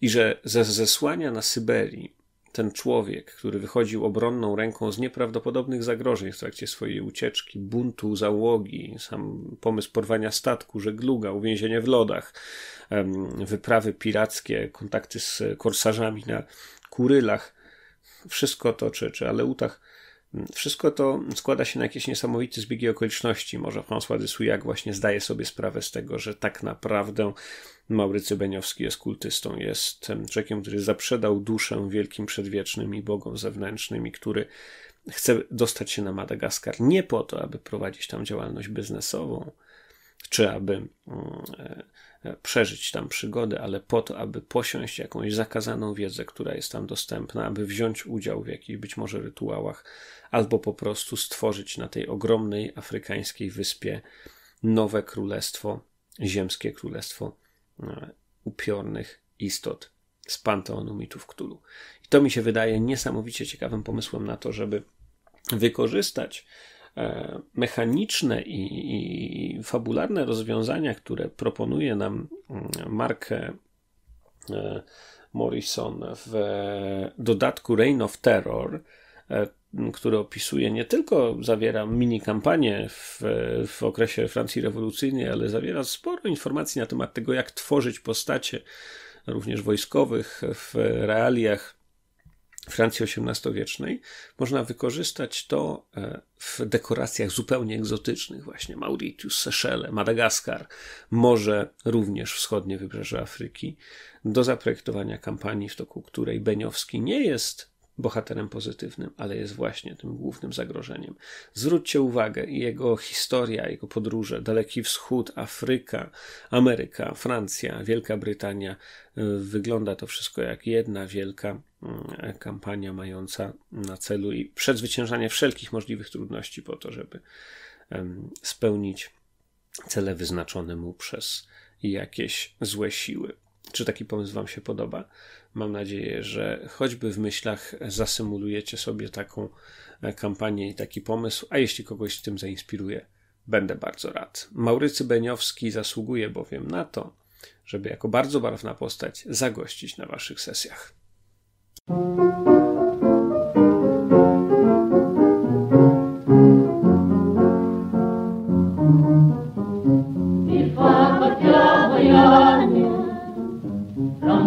S1: I że ze zesłania na Syberii ten człowiek, który wychodził obronną ręką z nieprawdopodobnych zagrożeń w trakcie swojej ucieczki, buntu załogi, sam pomysł porwania statku, żegluga, uwięzienie w lodach, wyprawy pirackie, kontakty z korsarzami na kurylach, wszystko to czy, czy aleutach wszystko to składa się na jakieś niesamowite zbiegi okoliczności. Może François de Souillac właśnie zdaje sobie sprawę z tego, że tak naprawdę Maurycy Beniowski jest kultystą, jest człowiekiem, który zaprzedał duszę wielkim przedwiecznym i bogom zewnętrznym i który chce dostać się na Madagaskar nie po to, aby prowadzić tam działalność biznesową, czy aby mm, e, przeżyć tam przygody, ale po to, aby posiąść jakąś zakazaną wiedzę, która jest tam dostępna, aby wziąć udział w jakichś być może rytuałach, albo po prostu stworzyć na tej ogromnej afrykańskiej wyspie nowe królestwo, ziemskie królestwo e, upiornych istot z panteonu mitów Ktulu. I to mi się wydaje niesamowicie ciekawym pomysłem na to, żeby wykorzystać e, mechaniczne i, i fabularne rozwiązania, które proponuje nam mm, Mark e, Morrison w dodatku Reign of Terror, który opisuje nie tylko zawiera mini kampanię w, w okresie Francji rewolucyjnej, ale zawiera sporo informacji na temat tego, jak tworzyć postacie również wojskowych w realiach Francji XVIII-wiecznej, można wykorzystać to e, w dekoracjach zupełnie egzotycznych, właśnie Mauritius, Seszele, Madagaskar, może również wschodnie wybrzeże Afryki, do zaprojektowania kampanii, w toku której Beniowski nie jest bohaterem pozytywnym, ale jest właśnie tym głównym zagrożeniem. Zwróćcie uwagę, jego historia, jego podróże, Daleki Wschód, Afryka, Ameryka, Francja, Wielka Brytania, y, wygląda to wszystko jak jedna wielka mm, kampania mająca na celu i przezwyciężanie wszelkich możliwych trudności po to, żeby spełnić cele wyznaczone mu przez jakieś złe siły. Czy taki pomysł Wam się podoba? Mam nadzieję, że choćby w myślach zasymulujecie sobie taką e, kampanię i taki pomysł, a jeśli kogoś tym zainspiruje, będę bardzo rad. Maurycy Beniowski zasługuje bowiem na to, żeby jako bardzo barwna postać zagościć na waszych sesjach.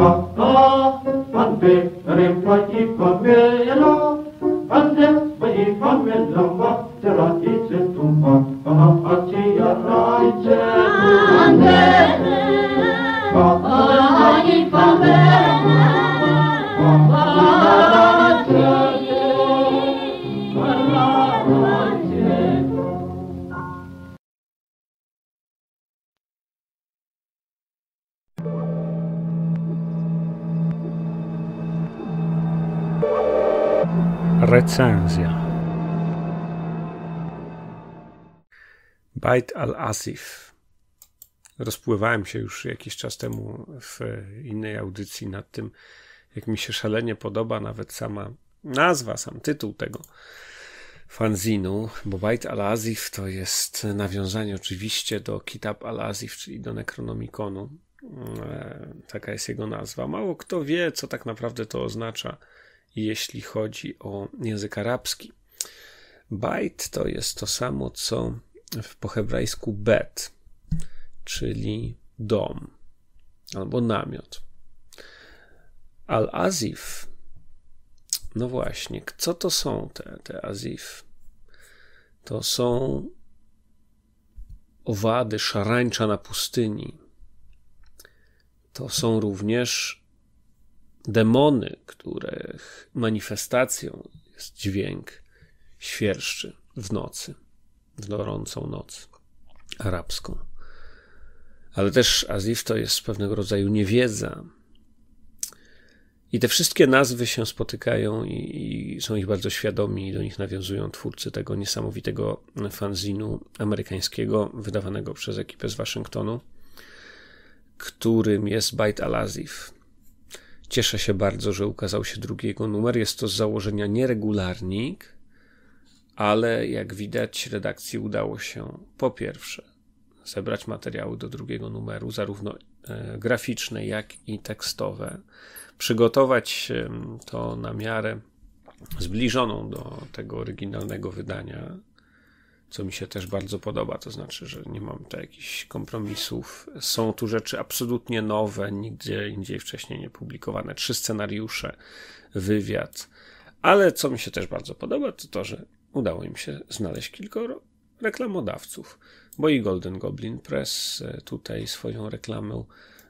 S2: Rasta, Bande, Repa, Ipa, Mela, Bande, Bade, Famela, Mela,
S1: Aid al-Asif. Rozpływałem się już jakiś czas temu w innej audycji nad tym, jak mi się szalenie podoba nawet sama nazwa, sam tytuł tego fanzinu, bo Bait al-Azif to jest nawiązanie oczywiście do Kitab al-Azif, czyli do Necronomiconu. E, taka jest jego nazwa. Mało kto wie, co tak naprawdę to oznacza, jeśli chodzi o język arabski. Bait to jest to samo, co w, po hebrajsku bet, czyli dom albo namiot. Al-Azif, no właśnie, co to są te, te Azif? To są owady szarańcza na pustyni. To są również demony, których manifestacją jest dźwięk świerszczy w nocy w gorącą noc arabską. Ale też Azif to jest pewnego rodzaju niewiedza. I te wszystkie nazwy się spotykają i, i są ich bardzo świadomi i do nich nawiązują twórcy tego niesamowitego fanzinu amerykańskiego wydawanego przez ekipę z Waszyngtonu, którym jest Bajt al-Azif. Cieszę się bardzo, że ukazał się drugi jego numer. Jest to z założenia nieregularnik, ale jak widać, redakcji udało się po pierwsze zebrać materiały do drugiego numeru, zarówno e, graficzne, jak i tekstowe, przygotować to na miarę zbliżoną do tego oryginalnego wydania, co mi się też bardzo podoba, to znaczy, że nie mam tu jakichś kompromisów. Są tu rzeczy absolutnie nowe, nigdzie indziej wcześniej nie publikowane. Trzy scenariusze, wywiad. Ale co mi się też bardzo podoba, to to, że udało im się znaleźć kilkoro reklamodawców, bo i Golden Goblin Press e, tutaj swoją reklamę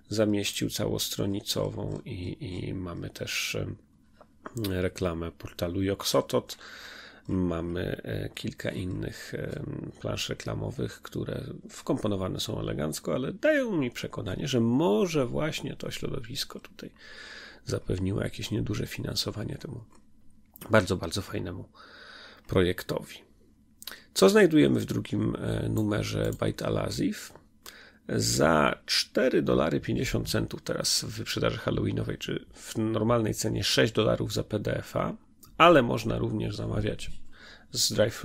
S1: zamieścił całostronicową i, i mamy też e, reklamę portalu Joksotot. Mamy e, kilka innych plansz reklamowych, które wkomponowane są elegancko, ale dają mi przekonanie, że może właśnie to środowisko tutaj zapewniło jakieś nieduże finansowanie temu bardzo, bardzo fajnemu projektowi. Co znajdujemy w drugim e, numerze Byte Alaziv? Za 4,50 dolary centów teraz w wyprzedaży halloweenowej, czy w normalnej cenie 6 dolarów za PDF-a, ale można również zamawiać z drive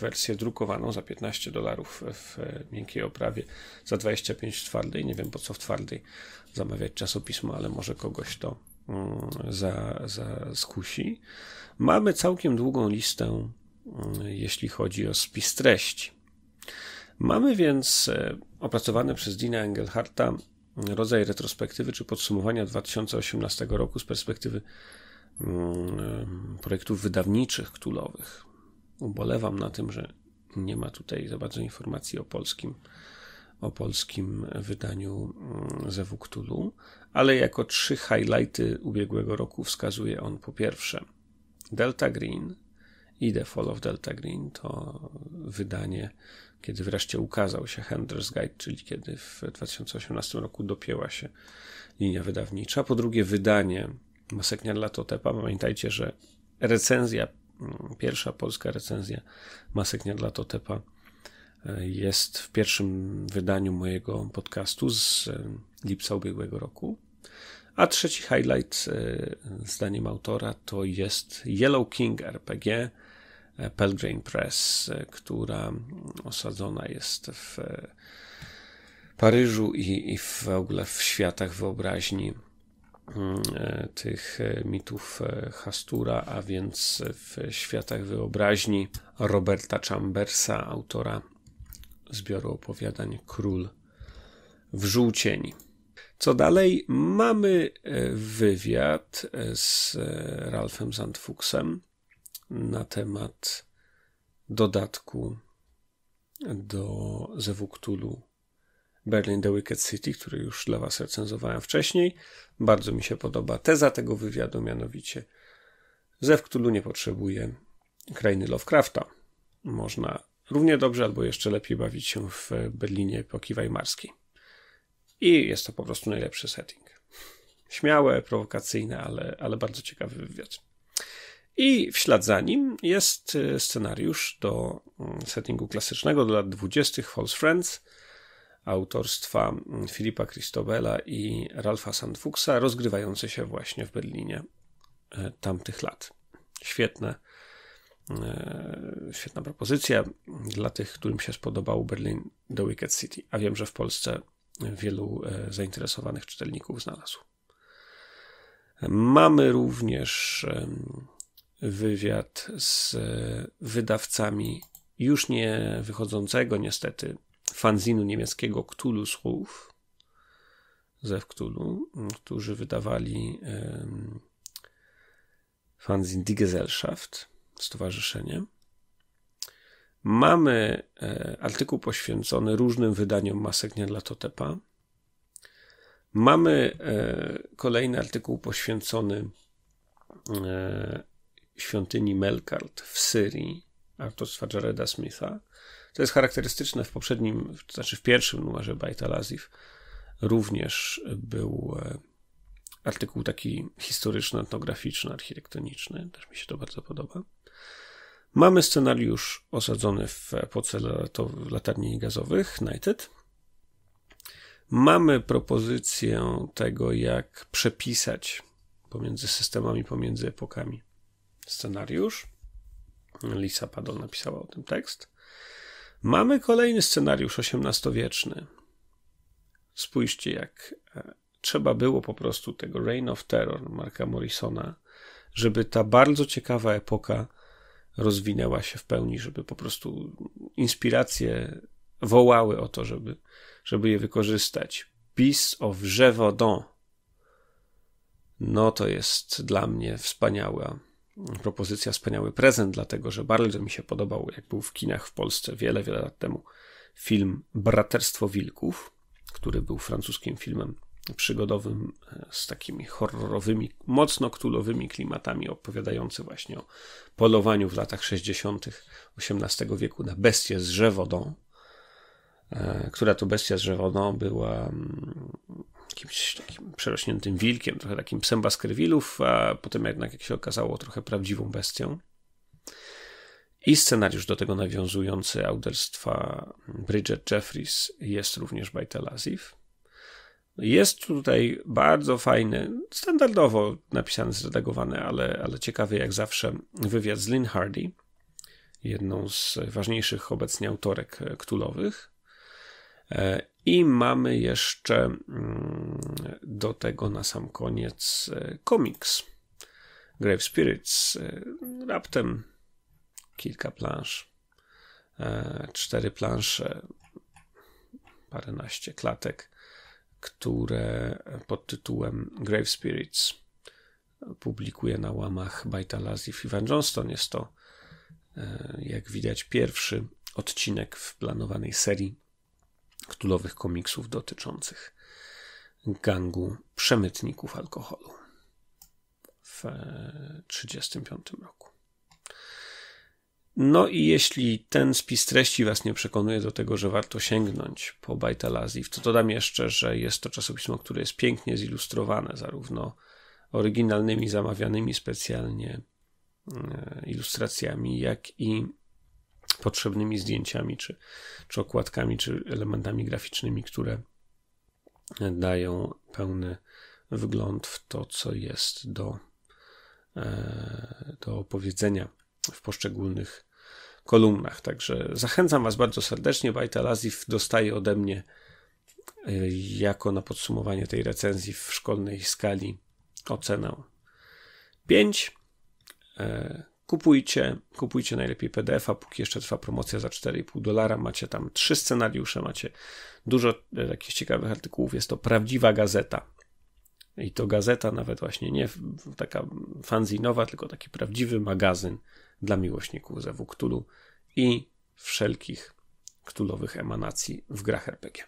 S1: wersję drukowaną za 15 dolarów w e, miękkiej oprawie, za 25 w twardej. Nie wiem po co w twardej zamawiać czasopismo, ale może kogoś to mm, za, za skusi. Mamy całkiem długą listę, mm, jeśli chodzi o spis treści. Mamy więc e, opracowany przez Dina Engelharta mm, rodzaj retrospektywy czy podsumowania 2018 roku z perspektywy mm, e, projektów wydawniczych ktulowych. Ubolewam na tym, że nie ma tutaj za bardzo informacji o polskim, o polskim wydaniu ZW Ktulu, ale jako trzy highlighty ubiegłego roku wskazuje on po pierwsze – Delta Green i The Fall of Delta Green to wydanie, kiedy wreszcie ukazał się Handler's Guide, czyli kiedy w 2018 roku dopięła się linia wydawnicza. Po drugie, wydanie Maseknia dla Totepa. Pamiętajcie, że recenzja, mm, pierwsza polska recenzja Maseknia dla Totepa e, jest w pierwszym wydaniu mojego podcastu z e, lipca ubiegłego roku. A trzeci highlight, e, zdaniem autora, to jest Yellow King RPG e, Pelgrane Press, e, która osadzona jest w Paryżu i, i w ogóle w światach wyobraźni mm, tych mitów Hastura, a więc w światach wyobraźni Roberta Chambersa, autora zbioru opowiadań Król w żółcieni. Co dalej? Mamy e, wywiad e, z e, Ralfem Zandfuchsem na temat dodatku do Zewuktulu Berlin The Wicked City, który już dla Was recenzowałem wcześniej. Bardzo mi się podoba teza tego wywiadu, mianowicie Zew nie potrzebuje krainy Lovecrafta. Można równie dobrze albo jeszcze lepiej bawić się w Berlinie epoki weimarskiej. I jest to po prostu najlepszy setting. Śmiałe, prowokacyjne, ale, ale bardzo ciekawy wywiad. I w ślad za nim jest e, scenariusz do mm, settingu klasycznego do lat 20. False Friends autorstwa mm, Filipa Christobela i Ralfa Sandfuchsa, rozgrywający się właśnie w Berlinie e, tamtych lat. Świetne, e, świetna propozycja dla tych, którym się spodobał Berlin The Wicked City, a wiem, że w Polsce wielu e, zainteresowanych czytelników znalazł. Mamy również wywiad z e, wydawcami już nie wychodzącego niestety fanzinu niemieckiego Cthulhu Słów ze Cthulhu, którzy wydawali fanzin Die Gesellschaft, stowarzyszenie. Mamy e, artykuł poświęcony różnym wydaniom masek nie dla Totepa. Mamy e, kolejny artykuł poświęcony e, świątyni Melkart w Syrii autorstwa Jareda Smitha. To jest charakterystyczne w poprzednim, znaczy w pierwszym numerze Bajta Lazif również był artykuł taki historyczno-etnograficzny, architektoniczny. Też mi się to bardzo podoba. Mamy scenariusz osadzony w epoce latarni gazowych, Nighted. Mamy propozycję tego, jak przepisać pomiędzy systemami, pomiędzy epokami scenariusz. Lisa Padol napisała o tym tekst. Mamy kolejny scenariusz XVIII-wieczny. Spójrzcie, jak e, trzeba było po prostu tego Reign of Terror Marka Morrisona, żeby ta bardzo ciekawa epoka rozwinęła się w pełni, żeby po prostu inspiracje wołały o to, żeby, żeby je wykorzystać. Piece of Jevodon. No to jest dla mnie wspaniała propozycja, wspaniały prezent, dlatego że bardzo mi się podobał, jak był w kinach w Polsce wiele, wiele lat temu, film Braterstwo Wilków, który był francuskim filmem przygodowym e, z takimi horrorowymi, mocno ktulowymi klimatami, opowiadający właśnie o polowaniu w latach 60. XVIII wieku na bestię z żewodą, e, która to bestia z żewodą była jakimś mm, takim przerośniętym wilkiem, trochę takim psem Baskervillów, a potem jednak, jak się okazało, trochę prawdziwą bestią. I scenariusz do tego nawiązujący autorstwa Bridget Jeffries jest również Bajtel Azif. Jest tutaj bardzo fajny, standardowo napisany, zredagowany, ale, ale ciekawy jak zawsze, wywiad z Lynn Hardy, jedną z ważniejszych obecnie autorek ktulowych. E, I mamy jeszcze mm, do tego na sam koniec e, komiks Grave Spirits, e, raptem kilka plansz, cztery plansze, paręnaście klatek które pod tytułem Grave Spirits publikuje na łamach Bajta Lazif. Ivan Johnston jest to, e, jak widać, pierwszy odcinek w planowanej serii ktulowych komiksów dotyczących gangu przemytników alkoholu w 1935 e, roku. No i jeśli ten spis treści Was nie przekonuje do tego, że warto sięgnąć po Bajtalazif, to dodam jeszcze, że jest to czasopismo, które jest pięknie zilustrowane, zarówno oryginalnymi, zamawianymi specjalnie e, ilustracjami, jak i potrzebnymi zdjęciami, czy, czy okładkami, czy elementami graficznymi, które dają pełny wgląd w to, co jest do, e, do opowiedzenia w poszczególnych kolumnach. Także zachęcam Was bardzo serdecznie. Bajta Lazif dostaje ode mnie e, jako na podsumowanie tej recenzji w szkolnej skali ocenę 5. E, kupujcie, kupujcie najlepiej PDF-a, póki jeszcze trwa promocja za 4,5 dolara. Macie tam trzy scenariusze, macie dużo e, takich ciekawych artykułów. Jest to prawdziwa gazeta. I to gazeta nawet właśnie nie taka fanzinowa, tylko taki prawdziwy magazyn dla miłośników zewu Cthulhu i wszelkich ktulowych emanacji w grach RPG.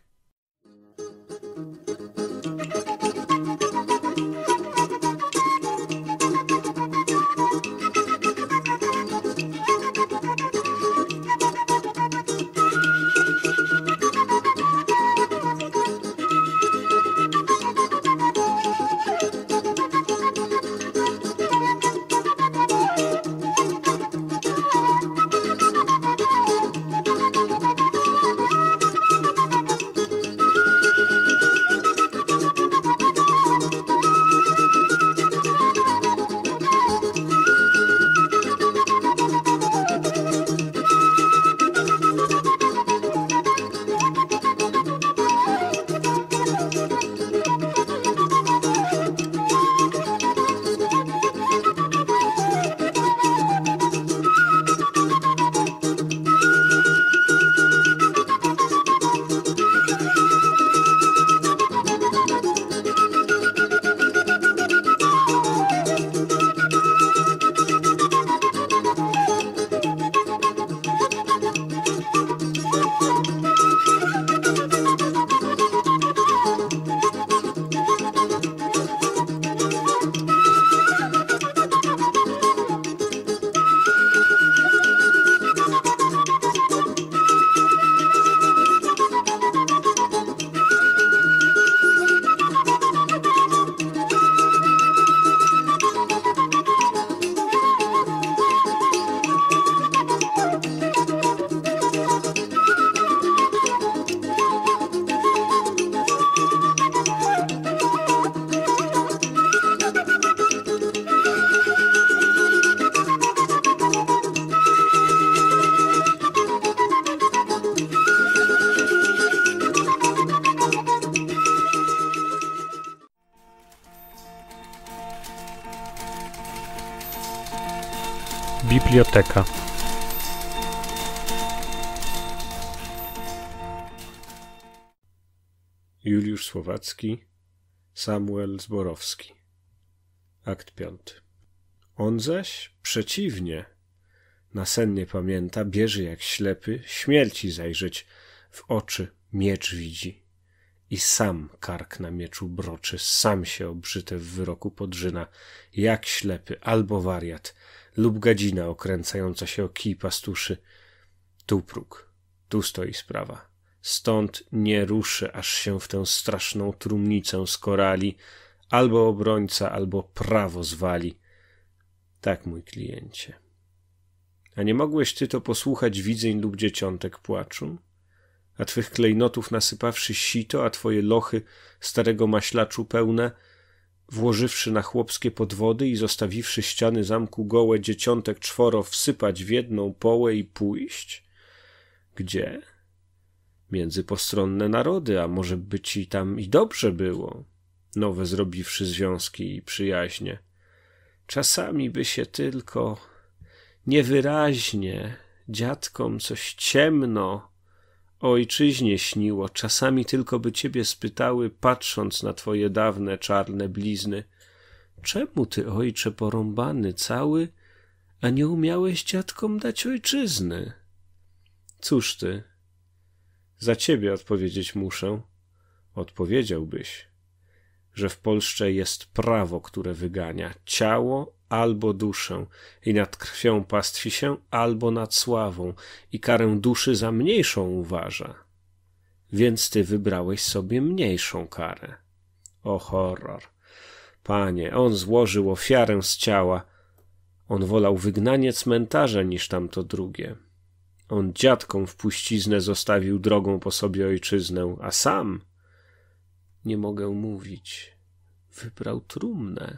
S1: Zawadzki, Samuel Zborowski. Akt piąty. On zaś, przeciwnie, nasennie pamięta, bierze jak ślepy, śmierci zajrzeć, w oczy miecz widzi. I sam kark na mieczu broczy, sam się obrzyte w wyroku podżyna, jak ślepy albo wariat, lub gadzina okręcająca się o kij pastuszy. Tu próg, tu stoi sprawa stąd nie ruszy aż się w tę straszną trumnicę z korali, albo obrońca, albo prawo zwali. Tak, mój kliencie. A nie mogłeś ty to posłuchać widzeń lub dzieciątek płaczu? A twych klejnotów nasypawszy sito, a twoje lochy starego maślaczu pełne, włożywszy na chłopskie podwody i zostawiwszy ściany zamku gołe dzieciątek czworo wsypać w jedną połę i pójść? Gdzie? międzypostronne narody, a może by ci tam i dobrze było, nowe zrobiwszy związki i przyjaźnie. Czasami by się tylko niewyraźnie dziadkom coś ciemno ojczyznie ojczyźnie śniło, czasami tylko by ciebie spytały, patrząc na twoje dawne czarne blizny, czemu ty, ojcze porąbany, cały, a nie umiałeś dziadkom dać ojczyzny? Cóż ty, za ciebie odpowiedzieć muszę. Odpowiedziałbyś, że w Polsce jest prawo, które wygania ciało albo duszę i nad krwią pastwi się albo nad sławą i karę duszy za mniejszą uważa. Więc ty wybrałeś sobie mniejszą karę. O horror! Panie, on złożył ofiarę z ciała. On wolał wygnanie cmentarza niż tamto drugie. On dziadkom w puściznę zostawił drogą po sobie ojczyznę, a sam nie mogę mówić. Wybrał trumnę.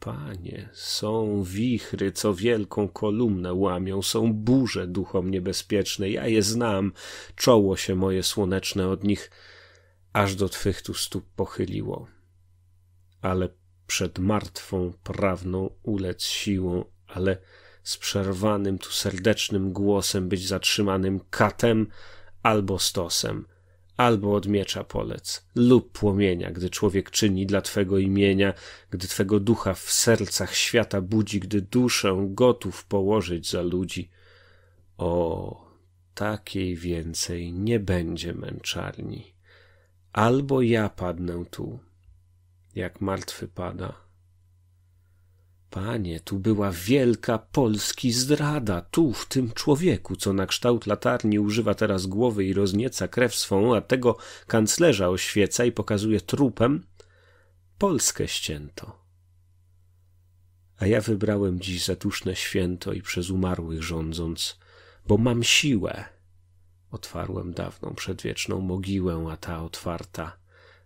S1: Panie, są wichry, co wielką kolumnę łamią, są burze duchom niebezpieczne, ja je znam, czoło się moje słoneczne od nich aż do twych tu stóp pochyliło. Ale przed martwą prawną ulec siłą, ale z przerwanym tu serdecznym głosem być zatrzymanym katem albo stosem, albo od miecza polec, lub płomienia, gdy człowiek czyni dla Twego imienia, gdy Twego ducha w sercach świata budzi, gdy duszę gotów położyć za ludzi. O, takiej więcej nie będzie męczarni. Albo ja padnę tu, jak martwy pada Panie, tu była wielka polski zdrada, tu, w tym człowieku, co na kształt latarni używa teraz głowy i roznieca krew swą, a tego kanclerza oświeca i pokazuje trupem. Polskę ścięto. A ja wybrałem dziś zatuszne święto i przez umarłych rządząc, bo mam siłę. Otwarłem dawną przedwieczną mogiłę, a ta otwarta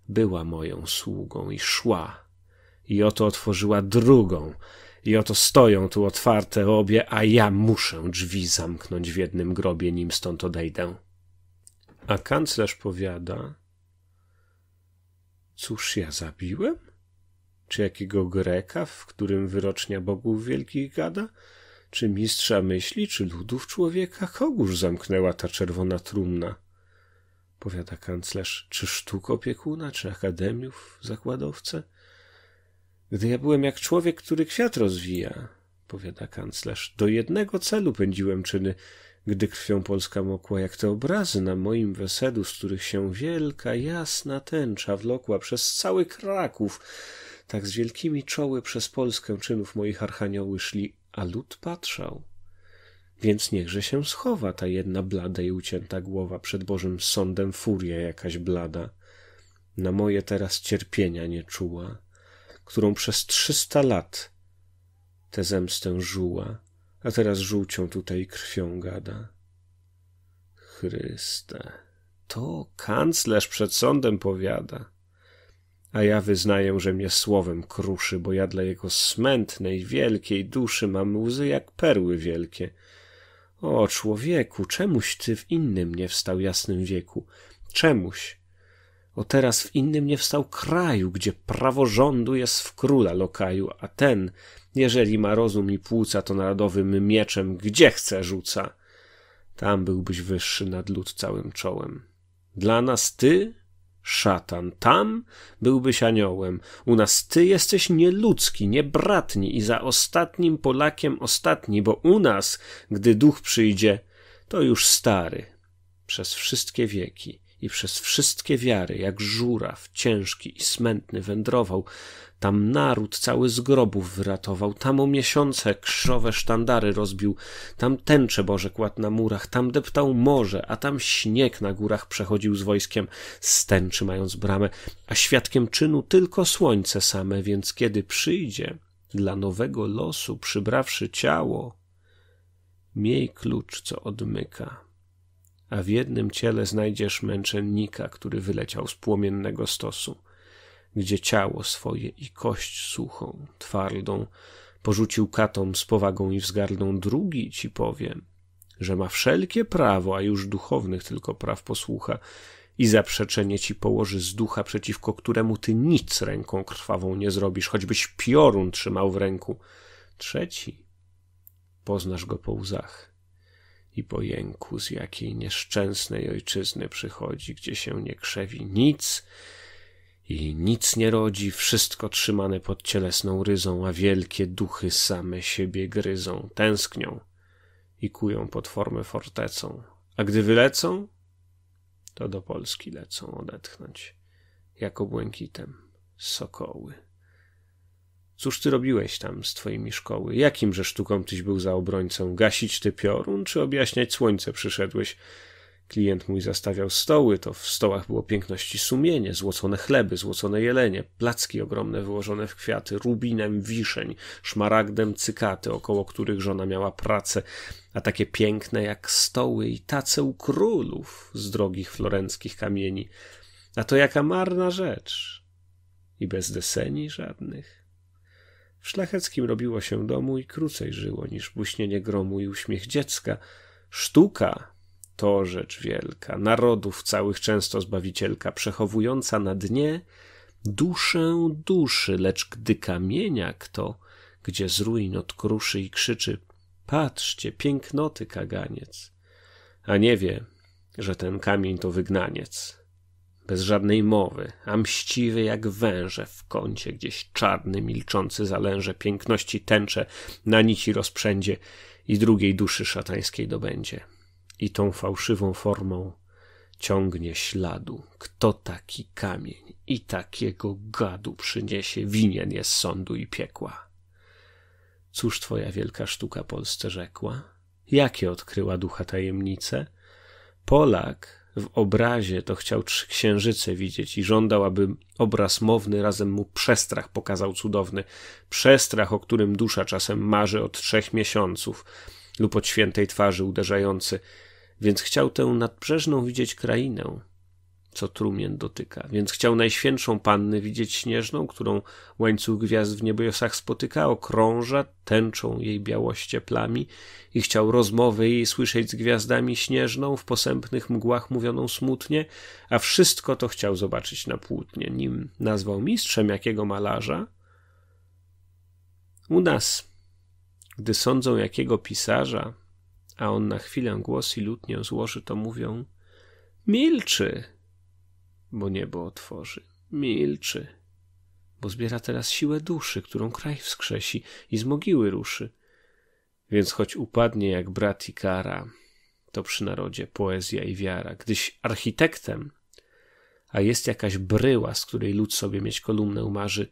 S1: była moją sługą i szła i oto otworzyła drugą. I oto stoją tu otwarte obie, a ja muszę drzwi zamknąć w jednym grobie, nim stąd odejdę. A kanclerz powiada: Cóż ja zabiłem? Czy jakiego Greka, w którym wyrocznia bogów wielkich gada? Czy mistrza myśli, czy ludów człowieka? Kogóż zamknęła ta czerwona trumna? Powiada kanclerz, czy sztuk opiekuna, czy akademiów zakładowce? Gdy ja byłem jak człowiek, który kwiat rozwija, powiada kanclerz, do jednego celu pędziłem czyny, gdy krwią Polska mokła, jak te obrazy na moim weselu, z których się wielka, jasna tęcza wlokła przez cały Kraków, tak z wielkimi czoły przez Polskę czynów moich archanioły szli, a lud patrzał. Więc niechże się schowa ta jedna blada i ucięta głowa przed Bożym sądem furia jakaś blada. Na moje teraz cierpienia nie czuła którą przez trzysta lat tę zemstę żuła, a teraz żółcią tutaj krwią gada. Chryste, to kanclerz przed sądem powiada. A ja wyznaję, że mnie słowem kruszy, bo ja dla jego smętnej, wielkiej duszy mam łzy jak perły wielkie. O człowieku, czemuś ty w innym nie wstał jasnym wieku? Czemuś? O teraz w innym nie wstał kraju, gdzie prawo rządu jest w króla lokaju, a ten, jeżeli ma rozum i płuca, to narodowym mieczem gdzie chce rzuca. Tam byłbyś wyższy nad lud całym czołem. Dla nas ty, szatan, tam byłbyś aniołem. U nas ty jesteś nieludzki, niebratni i za ostatnim Polakiem ostatni, bo u nas, gdy duch przyjdzie, to już stary, przez wszystkie wieki i przez wszystkie wiary, jak żuraw, ciężki i smętny wędrował. Tam naród cały z grobów wyratował, tam o miesiące krzowe sztandary rozbił, tam tęcze Boże kładł na murach, tam deptał morze, a tam śnieg na górach przechodził z wojskiem, stęczy mając bramę, a świadkiem czynu tylko słońce same, więc kiedy przyjdzie dla nowego losu przybrawszy ciało, miej klucz, co odmyka a w jednym ciele znajdziesz męczennika, który wyleciał z płomiennego stosu, gdzie ciało swoje i kość suchą, twardą, porzucił katom z powagą i wzgardą, drugi ci powiem, że ma wszelkie prawo, a już duchownych tylko praw posłucha i zaprzeczenie ci położy z ducha, przeciwko któremu ty nic ręką krwawą nie zrobisz, choćbyś piorun trzymał w ręku. Trzeci poznasz go po łzach i po jęku z jakiej nieszczęsnej ojczyzny przychodzi, gdzie się nie krzewi nic i nic nie rodzi, wszystko trzymane pod cielesną ryzą, a wielkie duchy same siebie gryzą, tęsknią i kują pod formę fortecą. A gdy wylecą, to do Polski lecą odetchnąć, jako błękitem sokoły. Cóż ty robiłeś tam z twoimi szkoły? Jakimże sztuką tyś był za obrońcą? Gasić ty piorun, czy objaśniać słońce przyszedłeś? Klient mój zastawiał stoły, to w stołach było piękności sumienie, złocone chleby, złocone jelenie, placki ogromne wyłożone w kwiaty, rubinem wiszeń, szmaragdem cykaty, około których żona miała pracę, a takie piękne jak stoły i tace u królów z drogich florenckich kamieni. A to jaka marna rzecz! I bez deseni żadnych. W szlacheckim robiło się domu i krócej żyło niż buśnienie gromu i uśmiech dziecka. Sztuka to rzecz wielka, narodów całych często zbawicielka, przechowująca na dnie duszę duszy, lecz gdy kamienia kto, gdzie z ruin odkruszy i krzyczy Patrzcie, pięknoty kaganiec, a nie wie, że ten kamień to wygnaniec bez żadnej mowy, a mściwy jak węże w kącie gdzieś czarny, milczący zalęże piękności tęcze na nici rozprzędzie i drugiej duszy szatańskiej dobędzie. I tą fałszywą formą ciągnie śladu, kto taki kamień i takiego gadu przyniesie, winien jest sądu i piekła. Cóż twoja wielka sztuka Polsce rzekła? Jakie odkryła ducha tajemnice? Polak w obrazie, to chciał trzy księżyce widzieć i żądał, aby obraz mowny razem mu przestrach pokazał cudowny, przestrach, o którym dusza czasem marzy od trzech miesiąców lub od świętej twarzy uderzający, więc chciał tę nadbrzeżną widzieć krainę, co trumien dotyka. Więc chciał najświętszą pannę widzieć śnieżną, którą łańcuch gwiazd w niebojosach spotyka, okrąża tęczą jej białość plami, i chciał rozmowy jej słyszeć z gwiazdami śnieżną, w posępnych mgłach mówioną smutnie, a wszystko to chciał zobaczyć na płótnie, nim nazwał mistrzem jakiego malarza. U nas, gdy sądzą jakiego pisarza, a on na chwilę głos i lutnię złoży, to mówią – milczy, bo niebo otworzy. Milczy, bo zbiera teraz siłę duszy, którą kraj wskrzesi i z mogiły ruszy. Więc choć upadnie jak brat i kara, to przy narodzie poezja i wiara. Gdyś architektem, a jest jakaś bryła, z której lud sobie mieć kolumnę marzy,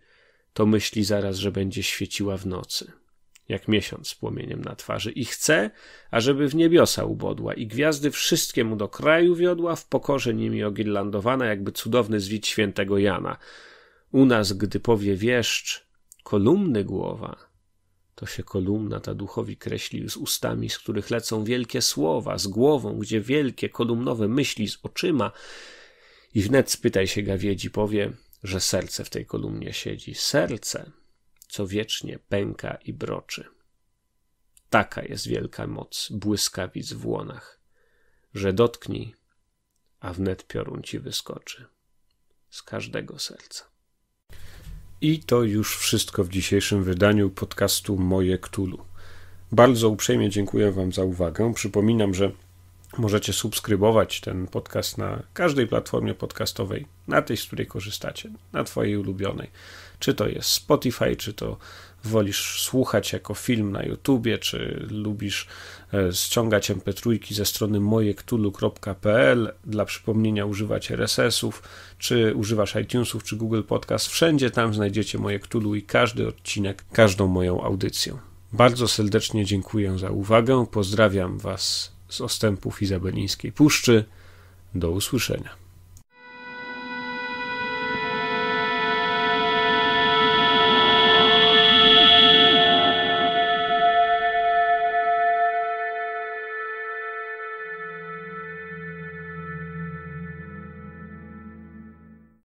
S1: to myśli zaraz, że będzie świeciła w nocy jak miesiąc z płomieniem na twarzy. I chce, ażeby w niebiosa ubodła i gwiazdy wszystkie mu do kraju wiodła, w pokorze nimi ogirlandowana, jakby cudowny zwit świętego Jana. U nas, gdy powie wieszcz, kolumny głowa, to się kolumna ta duchowi kreśli z ustami, z których lecą wielkie słowa, z głową, gdzie wielkie kolumnowe myśli, z oczyma. I wnet spytaj się gawiedzi, powie, że serce w tej kolumnie siedzi. Serce co wiecznie pęka i broczy. Taka jest wielka moc błyskawic w łonach, że dotknij, a wnet piorun ci wyskoczy. Z każdego serca. I to już wszystko w dzisiejszym wydaniu podcastu Moje Ktulu. Bardzo uprzejmie dziękuję Wam za uwagę. Przypominam, że możecie subskrybować ten podcast na każdej platformie podcastowej, na tej, z której korzystacie, na Twojej ulubionej. Czy to jest Spotify, czy to wolisz słuchać jako film na YouTubie, czy lubisz e, ściągać mp3 ze strony mojektulu.pl, dla przypomnienia używać RSS-ów, czy używasz iTunesów, czy Google Podcast, wszędzie tam znajdziecie Mojektulu i każdy odcinek, każdą moją audycję. Bardzo serdecznie dziękuję za uwagę, pozdrawiam Was z ostępów Izabelińskiej Puszczy, do usłyszenia.